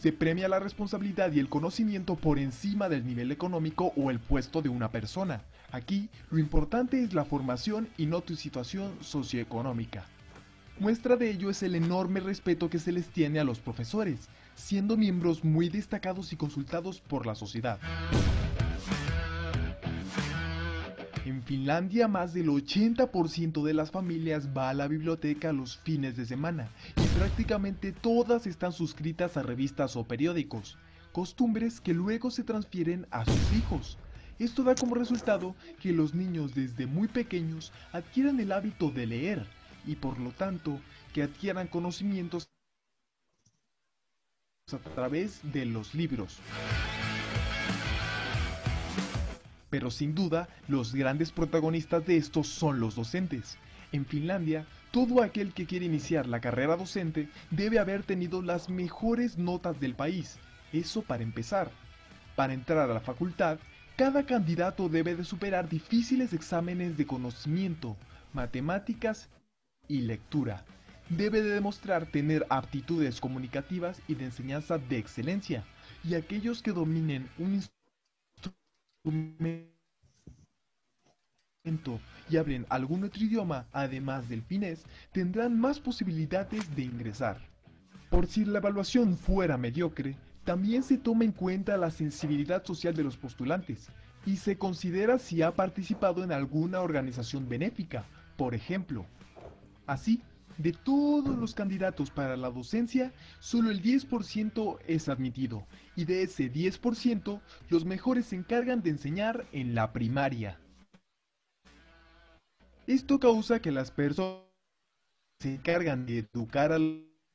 Se premia la responsabilidad y el conocimiento por encima del nivel económico o el puesto de una persona. Aquí, lo importante es la formación y no tu situación socioeconómica. Muestra de ello es el enorme respeto que se les tiene a los profesores siendo miembros muy destacados y consultados por la sociedad. En Finlandia más del 80% de las familias va a la biblioteca los fines de semana y prácticamente todas están suscritas a revistas o periódicos, costumbres que luego se transfieren a sus hijos. Esto da como resultado que los niños desde muy pequeños adquieran el hábito de leer y por lo tanto que adquieran conocimientos a través de los libros. Pero sin duda, los grandes protagonistas de esto son los docentes. En Finlandia, todo aquel que quiere iniciar la carrera docente debe haber tenido las mejores notas del país. Eso para empezar. Para entrar a la facultad, cada candidato debe de superar difíciles exámenes de conocimiento, matemáticas y lectura debe de demostrar tener aptitudes comunicativas y de enseñanza de excelencia, y aquellos que dominen un instrumento y hablen algún otro idioma, además del finés, tendrán más posibilidades de ingresar. Por si la evaluación fuera mediocre, también se toma en cuenta la sensibilidad social de los postulantes y se considera si ha participado en alguna organización benéfica, por ejemplo. Así, de todos los candidatos para la docencia, solo el 10% es admitido, y de ese 10%, los mejores se encargan de enseñar en la primaria. Esto causa que las personas que se encargan de educar a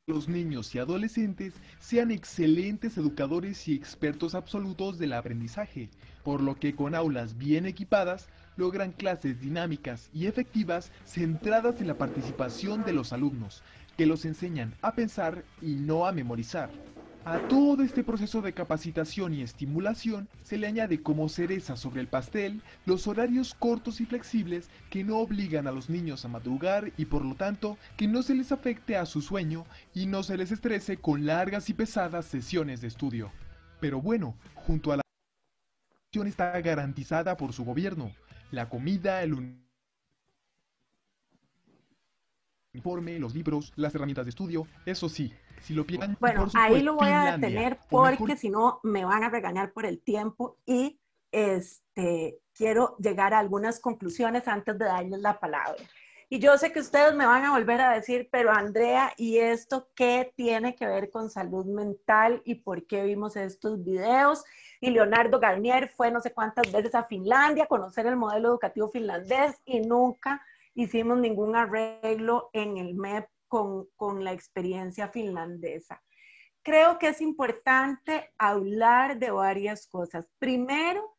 los niños y adolescentes sean excelentes educadores y expertos absolutos del aprendizaje, por lo que con aulas bien equipadas logran clases dinámicas y efectivas centradas en la participación de los alumnos, que los enseñan a pensar y no a memorizar. A todo este proceso de capacitación y estimulación se le añade como cereza sobre el pastel los horarios cortos y flexibles que no obligan a los niños a madrugar y por lo tanto que no se les afecte a su sueño y no se les estrese con largas y pesadas sesiones de estudio. Pero bueno, junto a la está garantizada por su gobierno, la comida, el informe los libros, las herramientas de estudio, eso sí, si lo piensan... Bueno, ahí lo voy a detener porque si no me van a regañar por el tiempo y este, quiero llegar a algunas conclusiones antes de darles la palabra. Y yo sé que ustedes me van a volver a decir, pero Andrea, ¿y esto qué tiene que ver con salud mental y por qué vimos estos videos? Y Leonardo Garnier fue no sé cuántas veces a Finlandia a conocer el modelo educativo finlandés y nunca hicimos ningún arreglo en el MEP con, con la experiencia finlandesa. Creo que es importante hablar de varias cosas. Primero,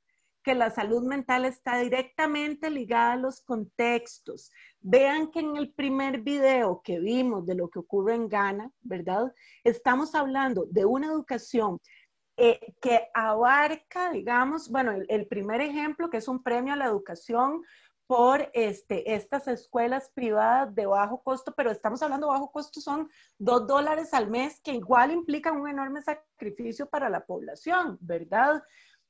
que la salud mental está directamente ligada a los contextos. Vean que en el primer video que vimos de lo que ocurre en Ghana, ¿verdad? Estamos hablando de una educación eh, que abarca, digamos, bueno, el, primer ejemplo que es un premio a la educación por este, estas escuelas privadas de bajo costo, pero estamos hablando de bajo costo, son dos dólares al mes, que igual implican un enorme sacrificio para la población, ¿verdad?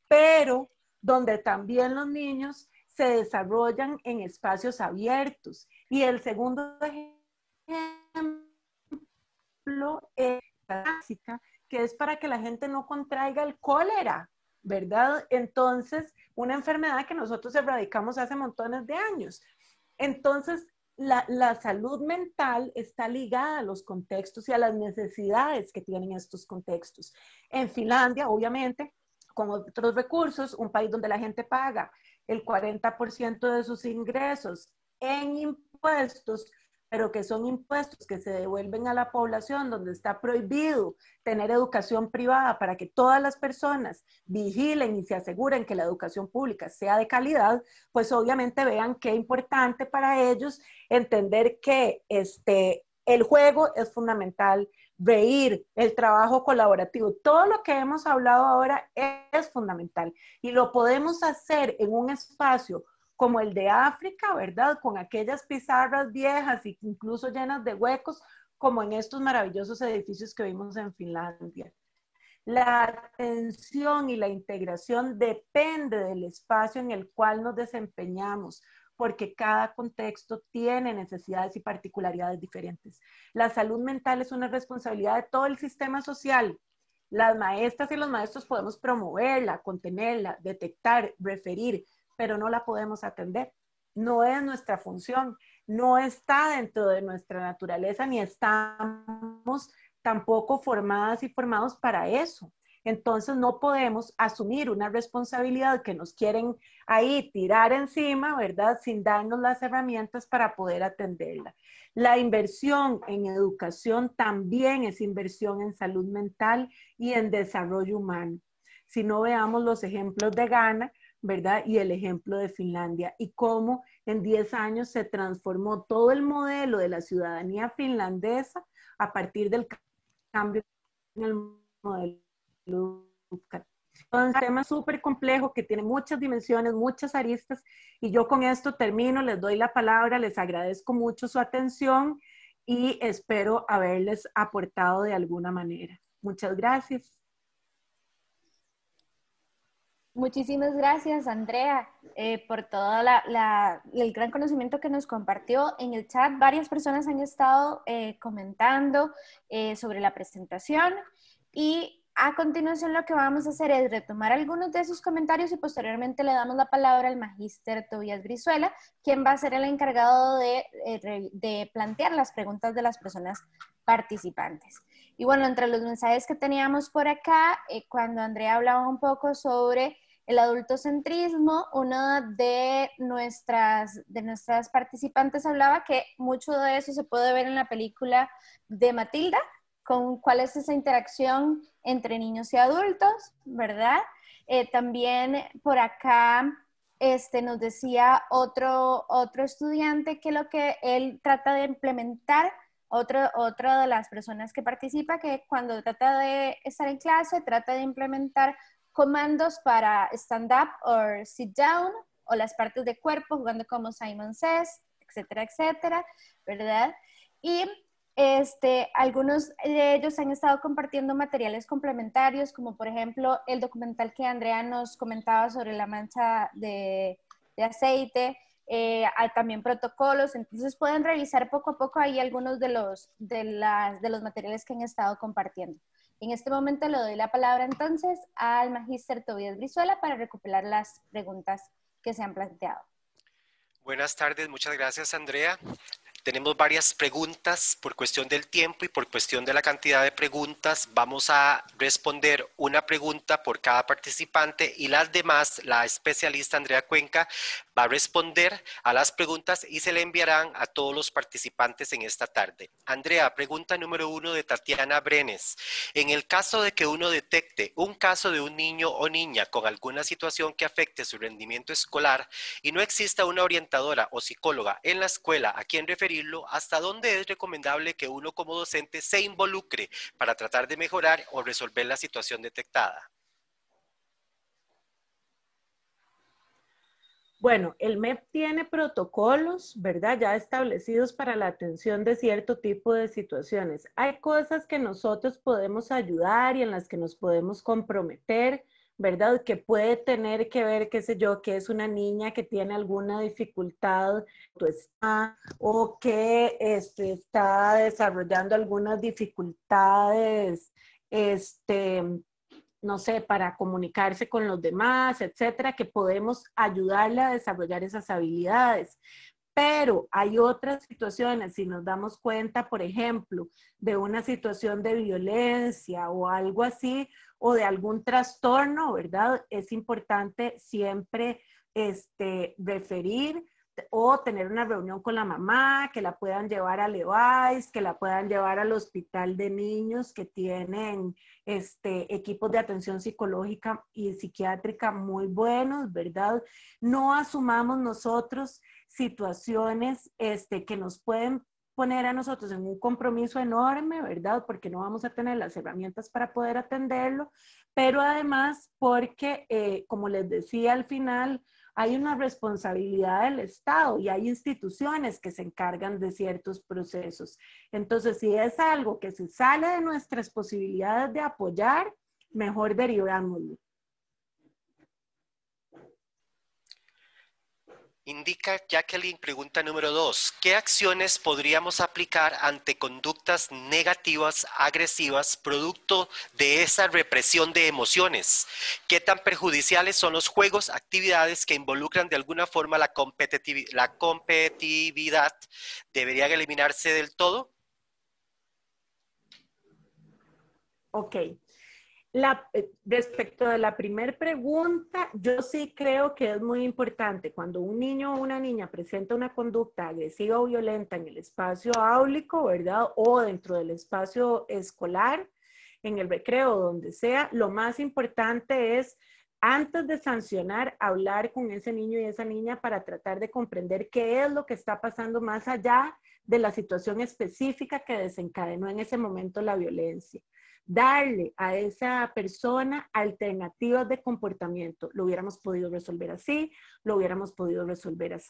Pero donde también los niños se desarrollan en espacios abiertos. Y el segundo ejemplo es clásica, que es para que la gente no contraiga el cólera, ¿verdad? Entonces, una enfermedad que nosotros erradicamos hace montones de años. Entonces, la, la, salud mental está ligada a los contextos y a las necesidades que tienen estos contextos. En Finlandia, obviamente, con otros recursos, un país donde la gente paga el 40% de sus ingresos en impuestos, pero que son impuestos que se devuelven a la población, donde está prohibido tener educación privada para que todas las personas vigilen y se aseguren que la educación pública sea de calidad, pues obviamente vean qué importante para ellos entender que este, el juego es fundamental reír, el trabajo colaborativo. Todo lo que hemos hablado ahora es fundamental y lo podemos hacer en un espacio como el de África, ¿verdad? Con aquellas pizarras viejas e incluso llenas de huecos, como en estos maravillosos edificios que vimos en Finlandia. La atención y la integración depende del espacio en el cual nos desempeñamos, porque cada contexto tiene necesidades y particularidades diferentes. La salud mental es una responsabilidad de todo el sistema social. Las maestras y los maestros podemos promoverla, contenerla, detectar, referir, pero no la podemos atender. No es nuestra función, no está dentro de nuestra naturaleza, ni estamos tampoco formadas y formados para eso. Entonces no podemos asumir una responsabilidad que nos quieren ahí tirar encima, ¿verdad? Sin darnos las herramientas para poder atenderla. La inversión en educación también es inversión en salud mental y en desarrollo humano. Si no veamos los ejemplos de Ghana, ¿verdad? Y el ejemplo de Finlandia y cómo en 10 años se transformó todo el modelo de la ciudadanía finlandesa a partir del cambio en el modelo un tema súper complejo que tiene muchas dimensiones, muchas aristas. Y yo con esto termino, les doy la palabra, les agradezco mucho su atención y espero haberles aportado de alguna manera. Muchas gracias. Muchísimas gracias, Andrea, eh, por todo el gran conocimiento que nos compartió. En el chat varias personas han estado eh, comentando eh, sobre la presentación y a continuación lo que vamos a hacer es retomar algunos de sus comentarios y posteriormente le damos la palabra al magíster Tobias Brizuela, quien va a ser el encargado de, eh, plantear las preguntas de las personas participantes. Y bueno, entre los mensajes que teníamos por acá, eh, cuando Andrea hablaba un poco sobre el adultocentrismo, una de nuestras, de nuestras participantes hablaba que mucho de eso se puede ver en la película de Matilda, con cuál es esa interacción entre niños y adultos, ¿verdad? Eh, también por acá este, nos decía otro, otro estudiante que lo que él trata de implementar, otro, otra de las personas que participa, que cuando trata de estar en clase, trata de implementar comandos para stand up o sit down o las partes de cuerpo, jugando como Simon Says, etcétera, etcétera, ¿verdad? Y este, algunos de ellos han estado compartiendo materiales complementarios, como por ejemplo el documental que Andrea nos comentaba sobre la mancha de, aceite, eh, también protocolos, entonces pueden revisar poco a poco ahí algunos de los, de, las, de los materiales que han estado compartiendo. En este momento le doy la palabra entonces al magíster Tobias Brizuela para recopilar las preguntas que se han planteado. Buenas tardes, muchas gracias Andrea. Tenemos varias preguntas por cuestión del tiempo y por cuestión de la cantidad de preguntas. Vamos a responder una pregunta por cada participante y las demás, la especialista Andrea Cuenca va a responder a las preguntas y se le enviarán a todos los participantes en esta tarde. Andrea, pregunta número uno de Tatiana Brenes. En el caso de que uno detecte un caso de un niño o niña con alguna situación que afecte su rendimiento escolar y no exista una orientadora o psicóloga en la escuela a quien referir hasta dónde es recomendable que uno como docente se involucre para tratar de mejorar o resolver la situación detectada. Bueno, el MEP tiene protocolos, ¿verdad? Ya establecidos para la atención de cierto tipo de situaciones. Hay cosas que nosotros podemos ayudar y en las que nos podemos comprometer. ¿verdad? Que puede tener que ver, qué sé yo, que es una niña que tiene alguna dificultad o que este, está desarrollando algunas dificultades, este, no sé, para comunicarse con los demás, etcétera, que podemos ayudarle a desarrollar esas habilidades. Pero hay otras situaciones, si nos damos cuenta, por ejemplo, de una situación de violencia o algo así, o de algún trastorno, ¿verdad? Es importante siempre este, referir o tener una reunión con la mamá, que la puedan llevar e a Levi's, que la puedan llevar al hospital de niños que tienen este, equipos de atención psicológica y psiquiátrica muy buenos, ¿verdad? No asumamos nosotros situaciones este, que nos pueden poner a nosotros en un compromiso enorme, ¿verdad? Porque no vamos a tener las herramientas para poder atenderlo, pero además porque, eh, como les decía al final, hay una responsabilidad del Estado y hay instituciones que se encargan de ciertos procesos. Entonces, si es algo que se sale de nuestras posibilidades de apoyar, mejor derivámoslo. Indica Jacqueline, pregunta número dos. ¿Qué acciones podríamos aplicar ante conductas negativas, agresivas, producto de esa represión de emociones? ¿Qué tan perjudiciales son los juegos, actividades que involucran de alguna forma la, competitividad? ¿Deberían eliminarse del todo? Ok. La, eh, respecto de la primera pregunta, yo sí creo que es muy importante cuando un niño o una niña presenta una conducta agresiva o violenta en el espacio áulico, ¿verdad? O dentro del espacio escolar, en el recreo, donde sea, lo más importante es antes de sancionar, hablar con ese niño y esa niña para tratar de comprender qué es lo que está pasando más allá de la situación específica que desencadenó en ese momento la violencia darle a esa persona alternativas de comportamiento. Lo hubiéramos podido resolver así, lo hubiéramos podido resolver así,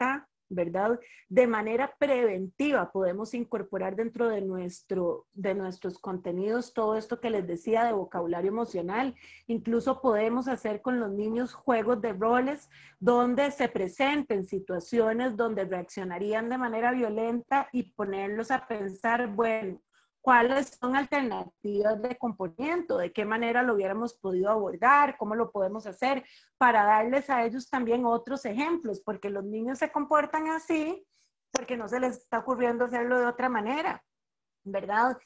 ¿verdad? De manera preventiva podemos incorporar dentro de, nuestro, de nuestros contenidos todo esto que les decía de vocabulario emocional. Incluso podemos hacer con los niños juegos de roles donde se presenten situaciones donde reaccionarían de manera violenta y ponerlos a pensar, bueno, cuáles son alternativas de comportamiento, de qué manera lo hubiéramos podido abordar, cómo lo podemos hacer, para darles a ellos también otros ejemplos, porque los niños se comportan así porque no se les está ocurriendo hacerlo de otra manera, ¿verdad?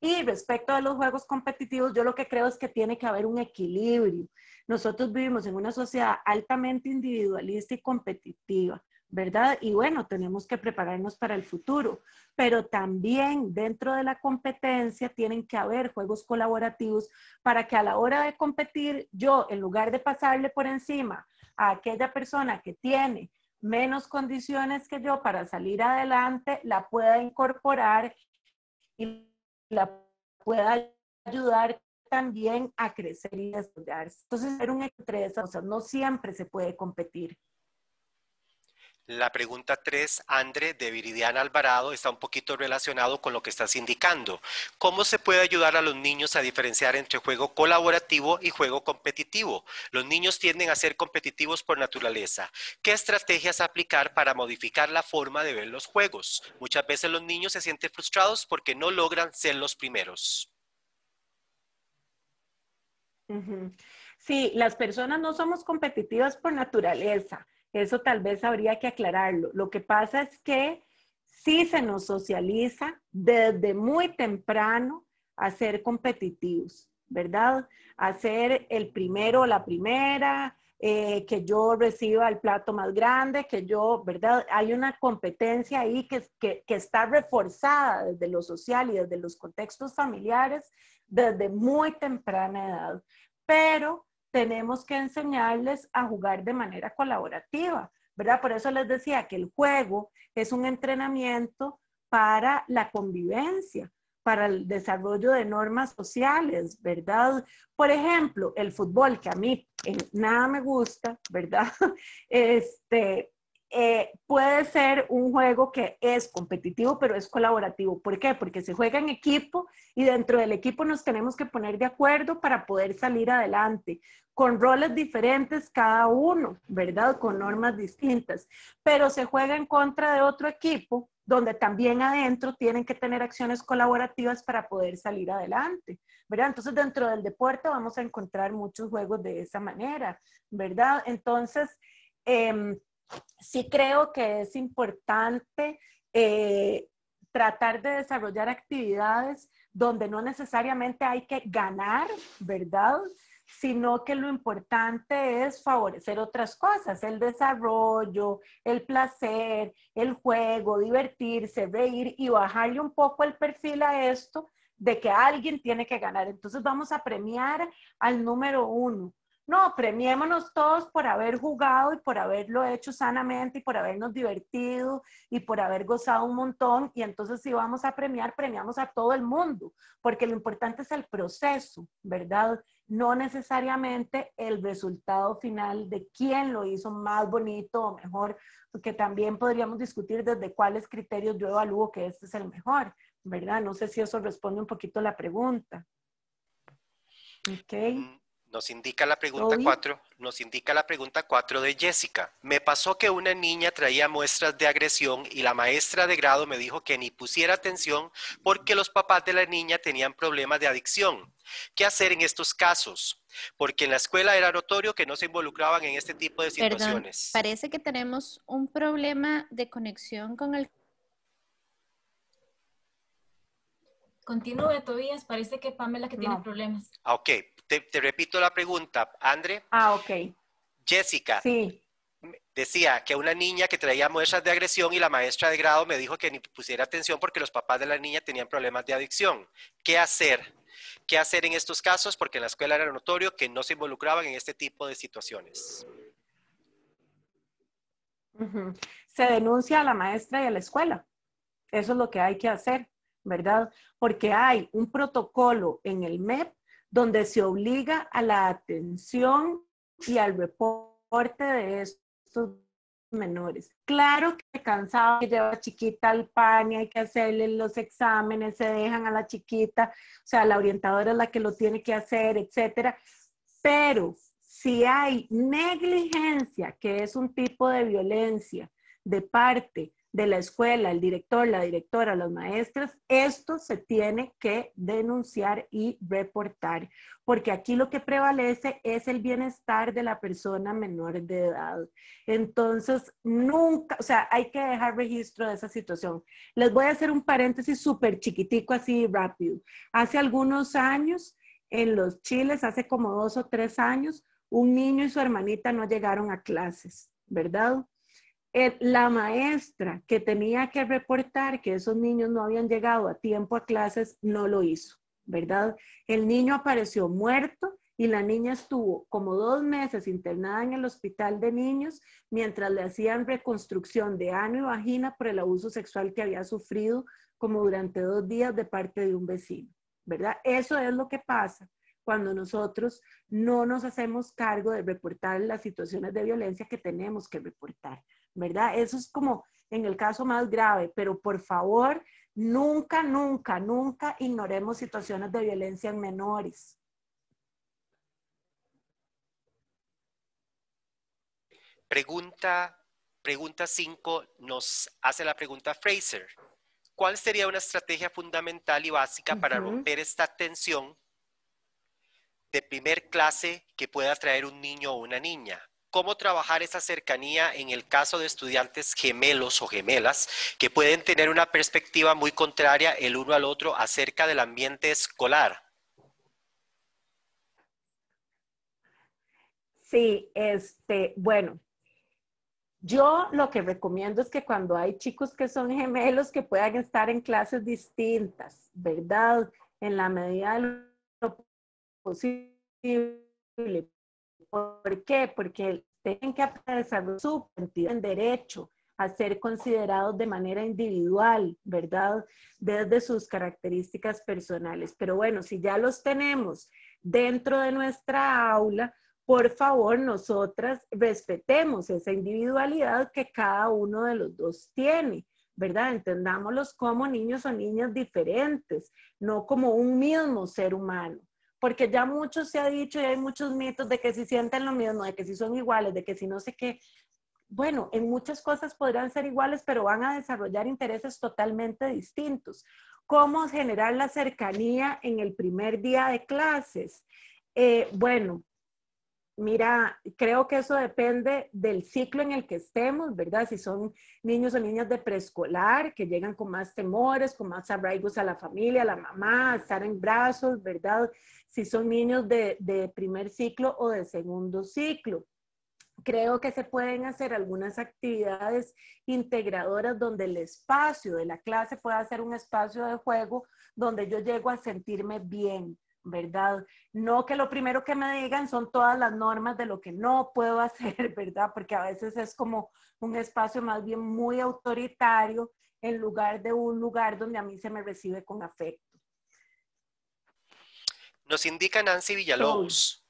Y respecto a los juegos competitivos, yo lo que creo es que tiene que haber un equilibrio. Nosotros vivimos en una sociedad altamente individualista y competitiva ¿verdad? Y bueno, tenemos que prepararnos para el futuro, pero también dentro de la competencia tienen que haber juegos colaborativos para que a la hora de competir yo, en lugar de pasarle por encima a aquella persona que tiene menos condiciones que yo para salir adelante, la pueda incorporar y la pueda ayudar también a crecer y desarrollarse. Entonces, ser un no siempre se puede competir. La pregunta 3, André, de Viridiana Alvarado, está un poquito relacionado con lo que estás indicando. ¿Cómo se puede ayudar a los niños a diferenciar entre juego colaborativo y juego competitivo? Los niños tienden a ser competitivos por naturaleza. ¿Qué estrategias aplicar para modificar la forma de ver los juegos? Muchas veces los niños se sienten frustrados porque no logran ser los primeros. Sí, las personas no somos competitivas por naturaleza eso tal vez habría que aclararlo. Lo que pasa es que sí se nos socializa desde muy temprano a ser competitivos, ¿verdad? A ser el primero o la primera, eh, que yo reciba el plato más grande, que yo, ¿verdad? Hay una competencia ahí que, está reforzada desde lo social y desde los contextos familiares desde muy temprana edad, pero tenemos que enseñarles a jugar de manera colaborativa, ¿verdad? Por eso les decía que el juego es un entrenamiento para la convivencia, para el desarrollo de normas sociales, ¿verdad? Por ejemplo, el fútbol, que a mí eh, nada me gusta, ¿verdad? Este, eh, puede ser un juego que es competitivo, pero es colaborativo. ¿Por qué? Porque se juega en equipo y dentro del equipo nos tenemos que poner de acuerdo para poder salir adelante, con roles diferentes cada uno, ¿verdad? Con normas distintas, pero se juega en contra de otro equipo donde también adentro tienen que tener acciones colaborativas para poder salir adelante, ¿verdad? Entonces dentro del deporte vamos a encontrar muchos juegos de esa manera, ¿verdad? Entonces... Eh, sí creo que es importante eh, tratar de desarrollar actividades donde no necesariamente hay que ganar, ¿verdad? Sino que lo importante es favorecer otras cosas, el desarrollo, el placer, el juego, divertirse, reír y bajarle un poco el perfil a esto de que alguien tiene que ganar. Entonces vamos a premiar al número uno, no, premiémonos todos por haber jugado y por haberlo hecho sanamente y por habernos divertido y por haber gozado un montón. Y entonces si vamos a premiar, premiamos a todo el mundo, porque lo importante es el proceso, ¿verdad? No necesariamente el resultado final de quién lo hizo más bonito o mejor, porque también podríamos discutir desde cuáles criterios yo evalúo que este es el mejor, ¿verdad? No sé si eso responde un poquito a la pregunta. Okay. Mm, nos indica la pregunta 4, nos indica la pregunta 4 de Jessica. Me pasó que una niña traía muestras de agresión y la maestra de grado me dijo que ni pusiera atención porque los papás de la niña tenían problemas de adicción. ¿Qué hacer en estos casos? Porque en la escuela era notorio que no se involucraban en este tipo de situaciones. parece que tenemos un problema de conexión con el Continúe, Tobías. Parece que Pamela que tiene problemas. Ah, ok te, repito la pregunta, André. Ah, ok. Jessica. Sí. Decía que una niña que traía muestras de agresión y la maestra de grado me dijo que ni pusiera atención porque los papás de la niña tenían problemas de adicción. ¿Qué hacer? ¿Qué hacer en estos casos? Porque en la escuela era notorio que no se involucraban en este tipo de situaciones. Se denuncia a la maestra y a la escuela. Eso es lo que hay que hacer, ¿verdad? Porque hay un protocolo en el MEP donde se obliga a la atención y al reporte de estos menores. Claro que cansado que lleva a chiquita al pan y hay que hacerle los exámenes, se dejan a la chiquita, o sea, la orientadora es la que lo tiene que hacer, etcétera. Pero si hay negligencia, que es un tipo de violencia de parte de la escuela, el director, la directora, los maestros, esto se tiene que denunciar y reportar, porque aquí lo que prevalece es el bienestar de la persona menor de edad. Entonces, nunca, o sea, hay que dejar registro de esa situación. Les voy a hacer un paréntesis súper chiquitico, así rápido. Hace algunos años, en los Chiles, hace como dos o tres años, un niño y su hermanita no llegaron a clases, ¿verdad? la maestra que tenía que reportar que esos niños no habían llegado a tiempo a clases no lo hizo, ¿verdad? El niño apareció muerto y la niña estuvo como dos meses internada en el hospital de niños mientras le hacían reconstrucción de ano y vagina por el abuso sexual que había sufrido como durante dos días de parte de un vecino, ¿verdad? Eso es lo que pasa cuando nosotros no nos hacemos cargo de reportar las situaciones de violencia que tenemos que reportar. ¿verdad? Eso es como en el caso más grave, pero por favor, nunca, nunca, nunca ignoremos situaciones de violencia en menores. Pregunta, pregunta 5 nos hace la pregunta Fraser. ¿Cuál sería una estrategia fundamental y básica para romper esta tensión de primer clase que pueda traer un niño o una niña? cómo trabajar esa cercanía en el caso de estudiantes gemelos o gemelas que pueden tener una perspectiva muy contraria el uno al otro acerca del ambiente escolar. Sí, este, bueno, yo lo que recomiendo es que cuando hay chicos que son gemelos que puedan estar en clases distintas, ¿verdad? En la medida de lo posible, ¿Por qué? Porque tienen que aprender su sentido en derecho a ser considerados de manera individual, ¿verdad? Desde sus características personales. Pero bueno, si ya los tenemos dentro de nuestra aula, por favor, nosotras respetemos esa individualidad que cada uno de los dos tiene, ¿verdad? Entendámoslos como niños o niñas diferentes, no como un mismo ser humano porque ya mucho se ha dicho y hay muchos mitos de que si sienten lo mismo, de que si son iguales, de que si no sé qué. Bueno, en muchas cosas podrán ser iguales, pero van a desarrollar intereses totalmente distintos. ¿Cómo generar la cercanía en el primer día de clases? Eh, bueno, mira, creo que eso depende del ciclo en el que estemos, ¿verdad? Si son niños o niñas de preescolar que llegan con más temores, con más arraigos a la familia, a la mamá, a estar en brazos, ¿verdad? si son niños de, primer ciclo o de segundo ciclo. Creo que se pueden hacer algunas actividades integradoras donde el espacio de la clase pueda ser un espacio de juego donde yo llego a sentirme bien, ¿verdad? No que lo primero que me digan son todas las normas de lo que no puedo hacer, ¿verdad? Porque a veces es como un espacio más bien muy autoritario en lugar de un lugar donde a mí se me recibe con afecto. Nos indica Nancy Villalobos.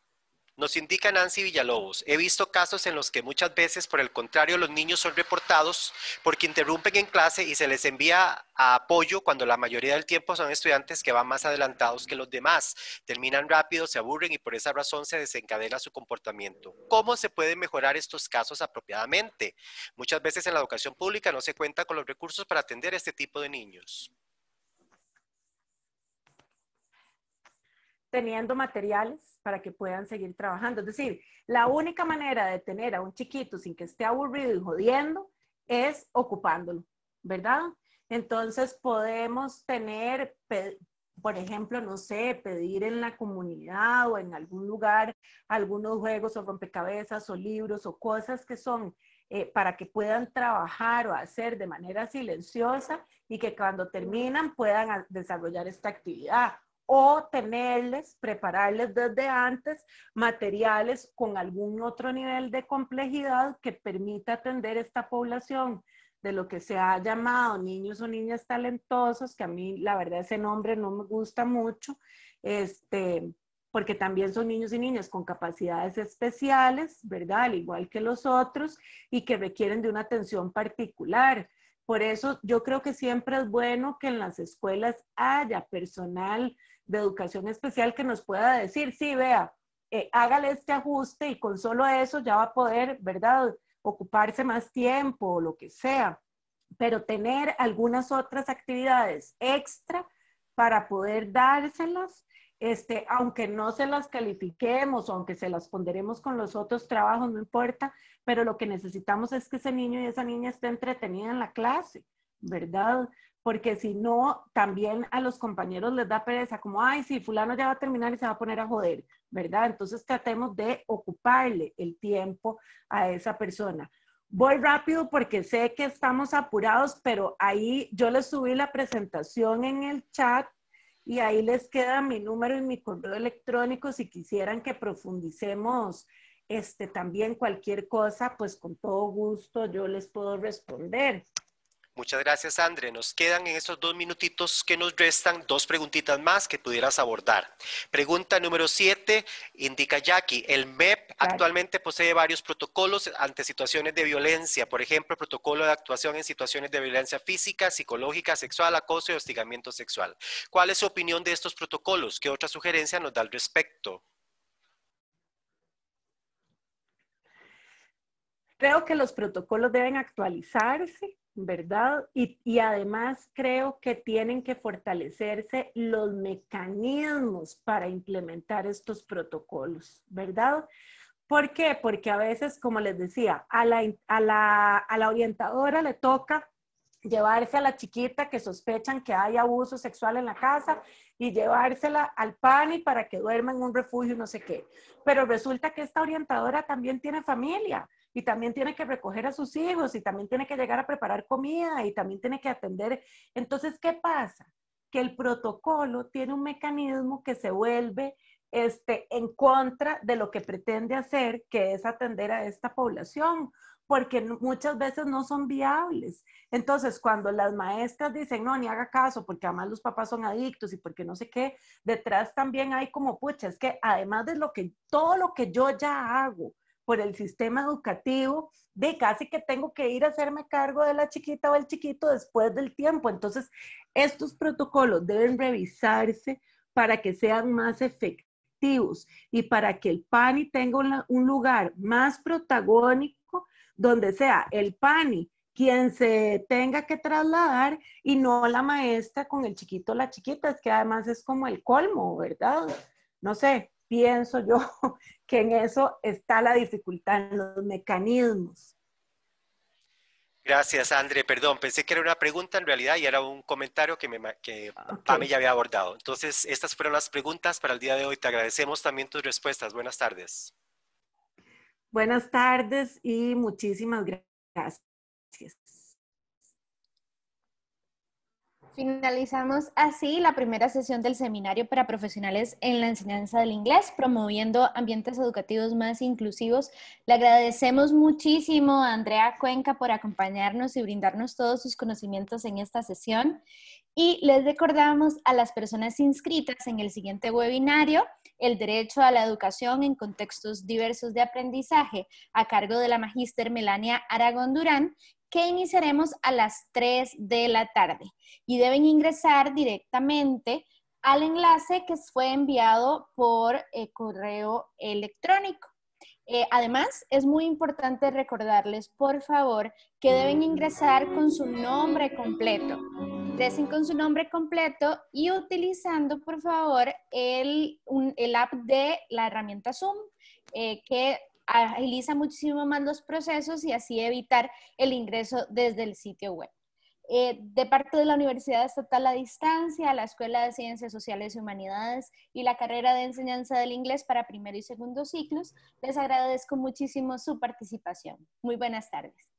Nos indica Nancy Villalobos. He visto casos en los que muchas veces, por el contrario, los niños son reportados porque interrumpen en clase y se les envía a apoyo cuando la mayoría del tiempo son estudiantes que van más adelantados que los demás. Terminan rápido, se aburren y por esa razón se desencadena su comportamiento. ¿Cómo se pueden mejorar estos casos apropiadamente? Muchas veces en la educación pública no se cuenta con los recursos para atender a este tipo de niños. teniendo materiales para que puedan seguir trabajando. Es decir, la única manera de tener a un chiquito sin que esté aburrido y jodiendo es ocupándolo, ¿verdad? Entonces podemos tener, por ejemplo, no sé, pedir en la comunidad o en algún lugar algunos juegos o rompecabezas o libros o cosas que son eh, para que puedan trabajar o hacer de manera silenciosa y que cuando terminan puedan desarrollar esta actividad o tenerles, prepararles desde antes materiales con algún otro nivel de complejidad que permita atender esta población de lo que se ha llamado niños o niñas talentosos, que a mí la verdad ese nombre no me gusta mucho, este, porque también son niños y niñas con capacidades especiales, ¿verdad? Al igual que los otros, y que requieren de una atención particular. Por eso yo creo que siempre es bueno que en las escuelas haya personal de educación especial que nos pueda decir, sí, vea, eh, hágale este ajuste y con solo eso ya va a poder, ¿verdad? Ocuparse más tiempo o lo que sea, pero tener algunas otras actividades extra para poder dárselas, este, aunque no se las califiquemos aunque se las ponderemos con los otros trabajos, no importa, pero lo que necesitamos es que ese niño y esa niña esté entretenida en la clase, ¿verdad? porque si no, también a los compañeros les da pereza, como, ay, sí, fulano ya va a terminar y se va a poner a joder, ¿verdad? Entonces tratemos de ocuparle el tiempo a esa persona. Voy rápido porque sé que estamos apurados, pero ahí yo les subí la presentación en el chat y ahí les queda mi número y mi correo electrónico si quisieran que profundicemos este, también cualquier cosa, pues con todo gusto yo les puedo responder. Muchas gracias, André. Nos quedan en estos dos minutitos que nos restan dos preguntitas más que pudieras abordar. Pregunta número siete, indica Jackie, el MEP actualmente posee varios protocolos ante situaciones de violencia, por ejemplo, protocolo de actuación en situaciones de violencia física, psicológica, sexual, acoso y hostigamiento sexual. ¿Cuál es su opinión de estos protocolos? ¿Qué otra sugerencia nos da al respecto? Creo que los protocolos deben actualizarse ¿verdad? Y, además creo que tienen que fortalecerse los mecanismos para implementar estos protocolos, ¿verdad? ¿Por qué? Porque a veces, como les decía, a la, a la orientadora le toca llevarse a la chiquita que sospechan que hay abuso sexual en la casa y llevársela al PANI para que duerma en un refugio, no sé qué. Pero resulta que esta orientadora también tiene familia y también tiene que recoger a sus hijos y también tiene que llegar a preparar comida y también tiene que atender. Entonces, ¿qué pasa? Que el protocolo tiene un mecanismo que se vuelve este, en contra de lo que pretende hacer, que es atender a esta población, porque muchas veces no son viables. Entonces, cuando las maestras dicen, no, ni haga caso, porque además los papás son adictos y porque no sé qué, detrás también hay como, pucha, es que además de lo que, todo lo que yo ya hago, por el sistema educativo, de casi que tengo que ir a hacerme cargo de la chiquita o el chiquito después del tiempo. Entonces, estos protocolos deben revisarse para que sean más efectivos y para que el PANI tenga un lugar más protagónico donde sea el PANI quien se tenga que trasladar y no la maestra con el chiquito o la chiquita, es que además es como el colmo, ¿verdad? No sé, pienso yo que en eso está la dificultad, en los mecanismos. Gracias, André. Perdón, pensé que era una pregunta en realidad y era un comentario que, me, que ah, ya había abordado. Entonces, estas fueron las preguntas para el día de hoy. Te agradecemos también tus respuestas. Buenas tardes. Buenas tardes y muchísimas gracias. Finalizamos así la primera sesión del seminario para profesionales en la enseñanza del inglés, promoviendo ambientes educativos más inclusivos. Le agradecemos muchísimo a Andrea Cuenca por acompañarnos y brindarnos todos sus conocimientos en esta sesión. Y les recordamos a las personas inscritas en el siguiente webinario el derecho a la educación en contextos diversos de aprendizaje a cargo de la magíster Melania Aragón Durán que iniciaremos a las 3 de la tarde y deben ingresar directamente al enlace que fue enviado por eh, correo electrónico. Eh, además, es muy importante recordarles, por favor, que deben ingresar con su nombre completo. Ingresen con su nombre completo y utilizando, por favor, el, app de la herramienta Zoom, eh, que agiliza muchísimo más los procesos y así evitar el ingreso desde el sitio web. Eh, de parte de la Universidad Estatal a Distancia, la Escuela de Ciencias Sociales y Humanidades y la carrera de enseñanza del inglés para primero y segundo ciclos, les agradezco muchísimo su participación. Muy buenas tardes.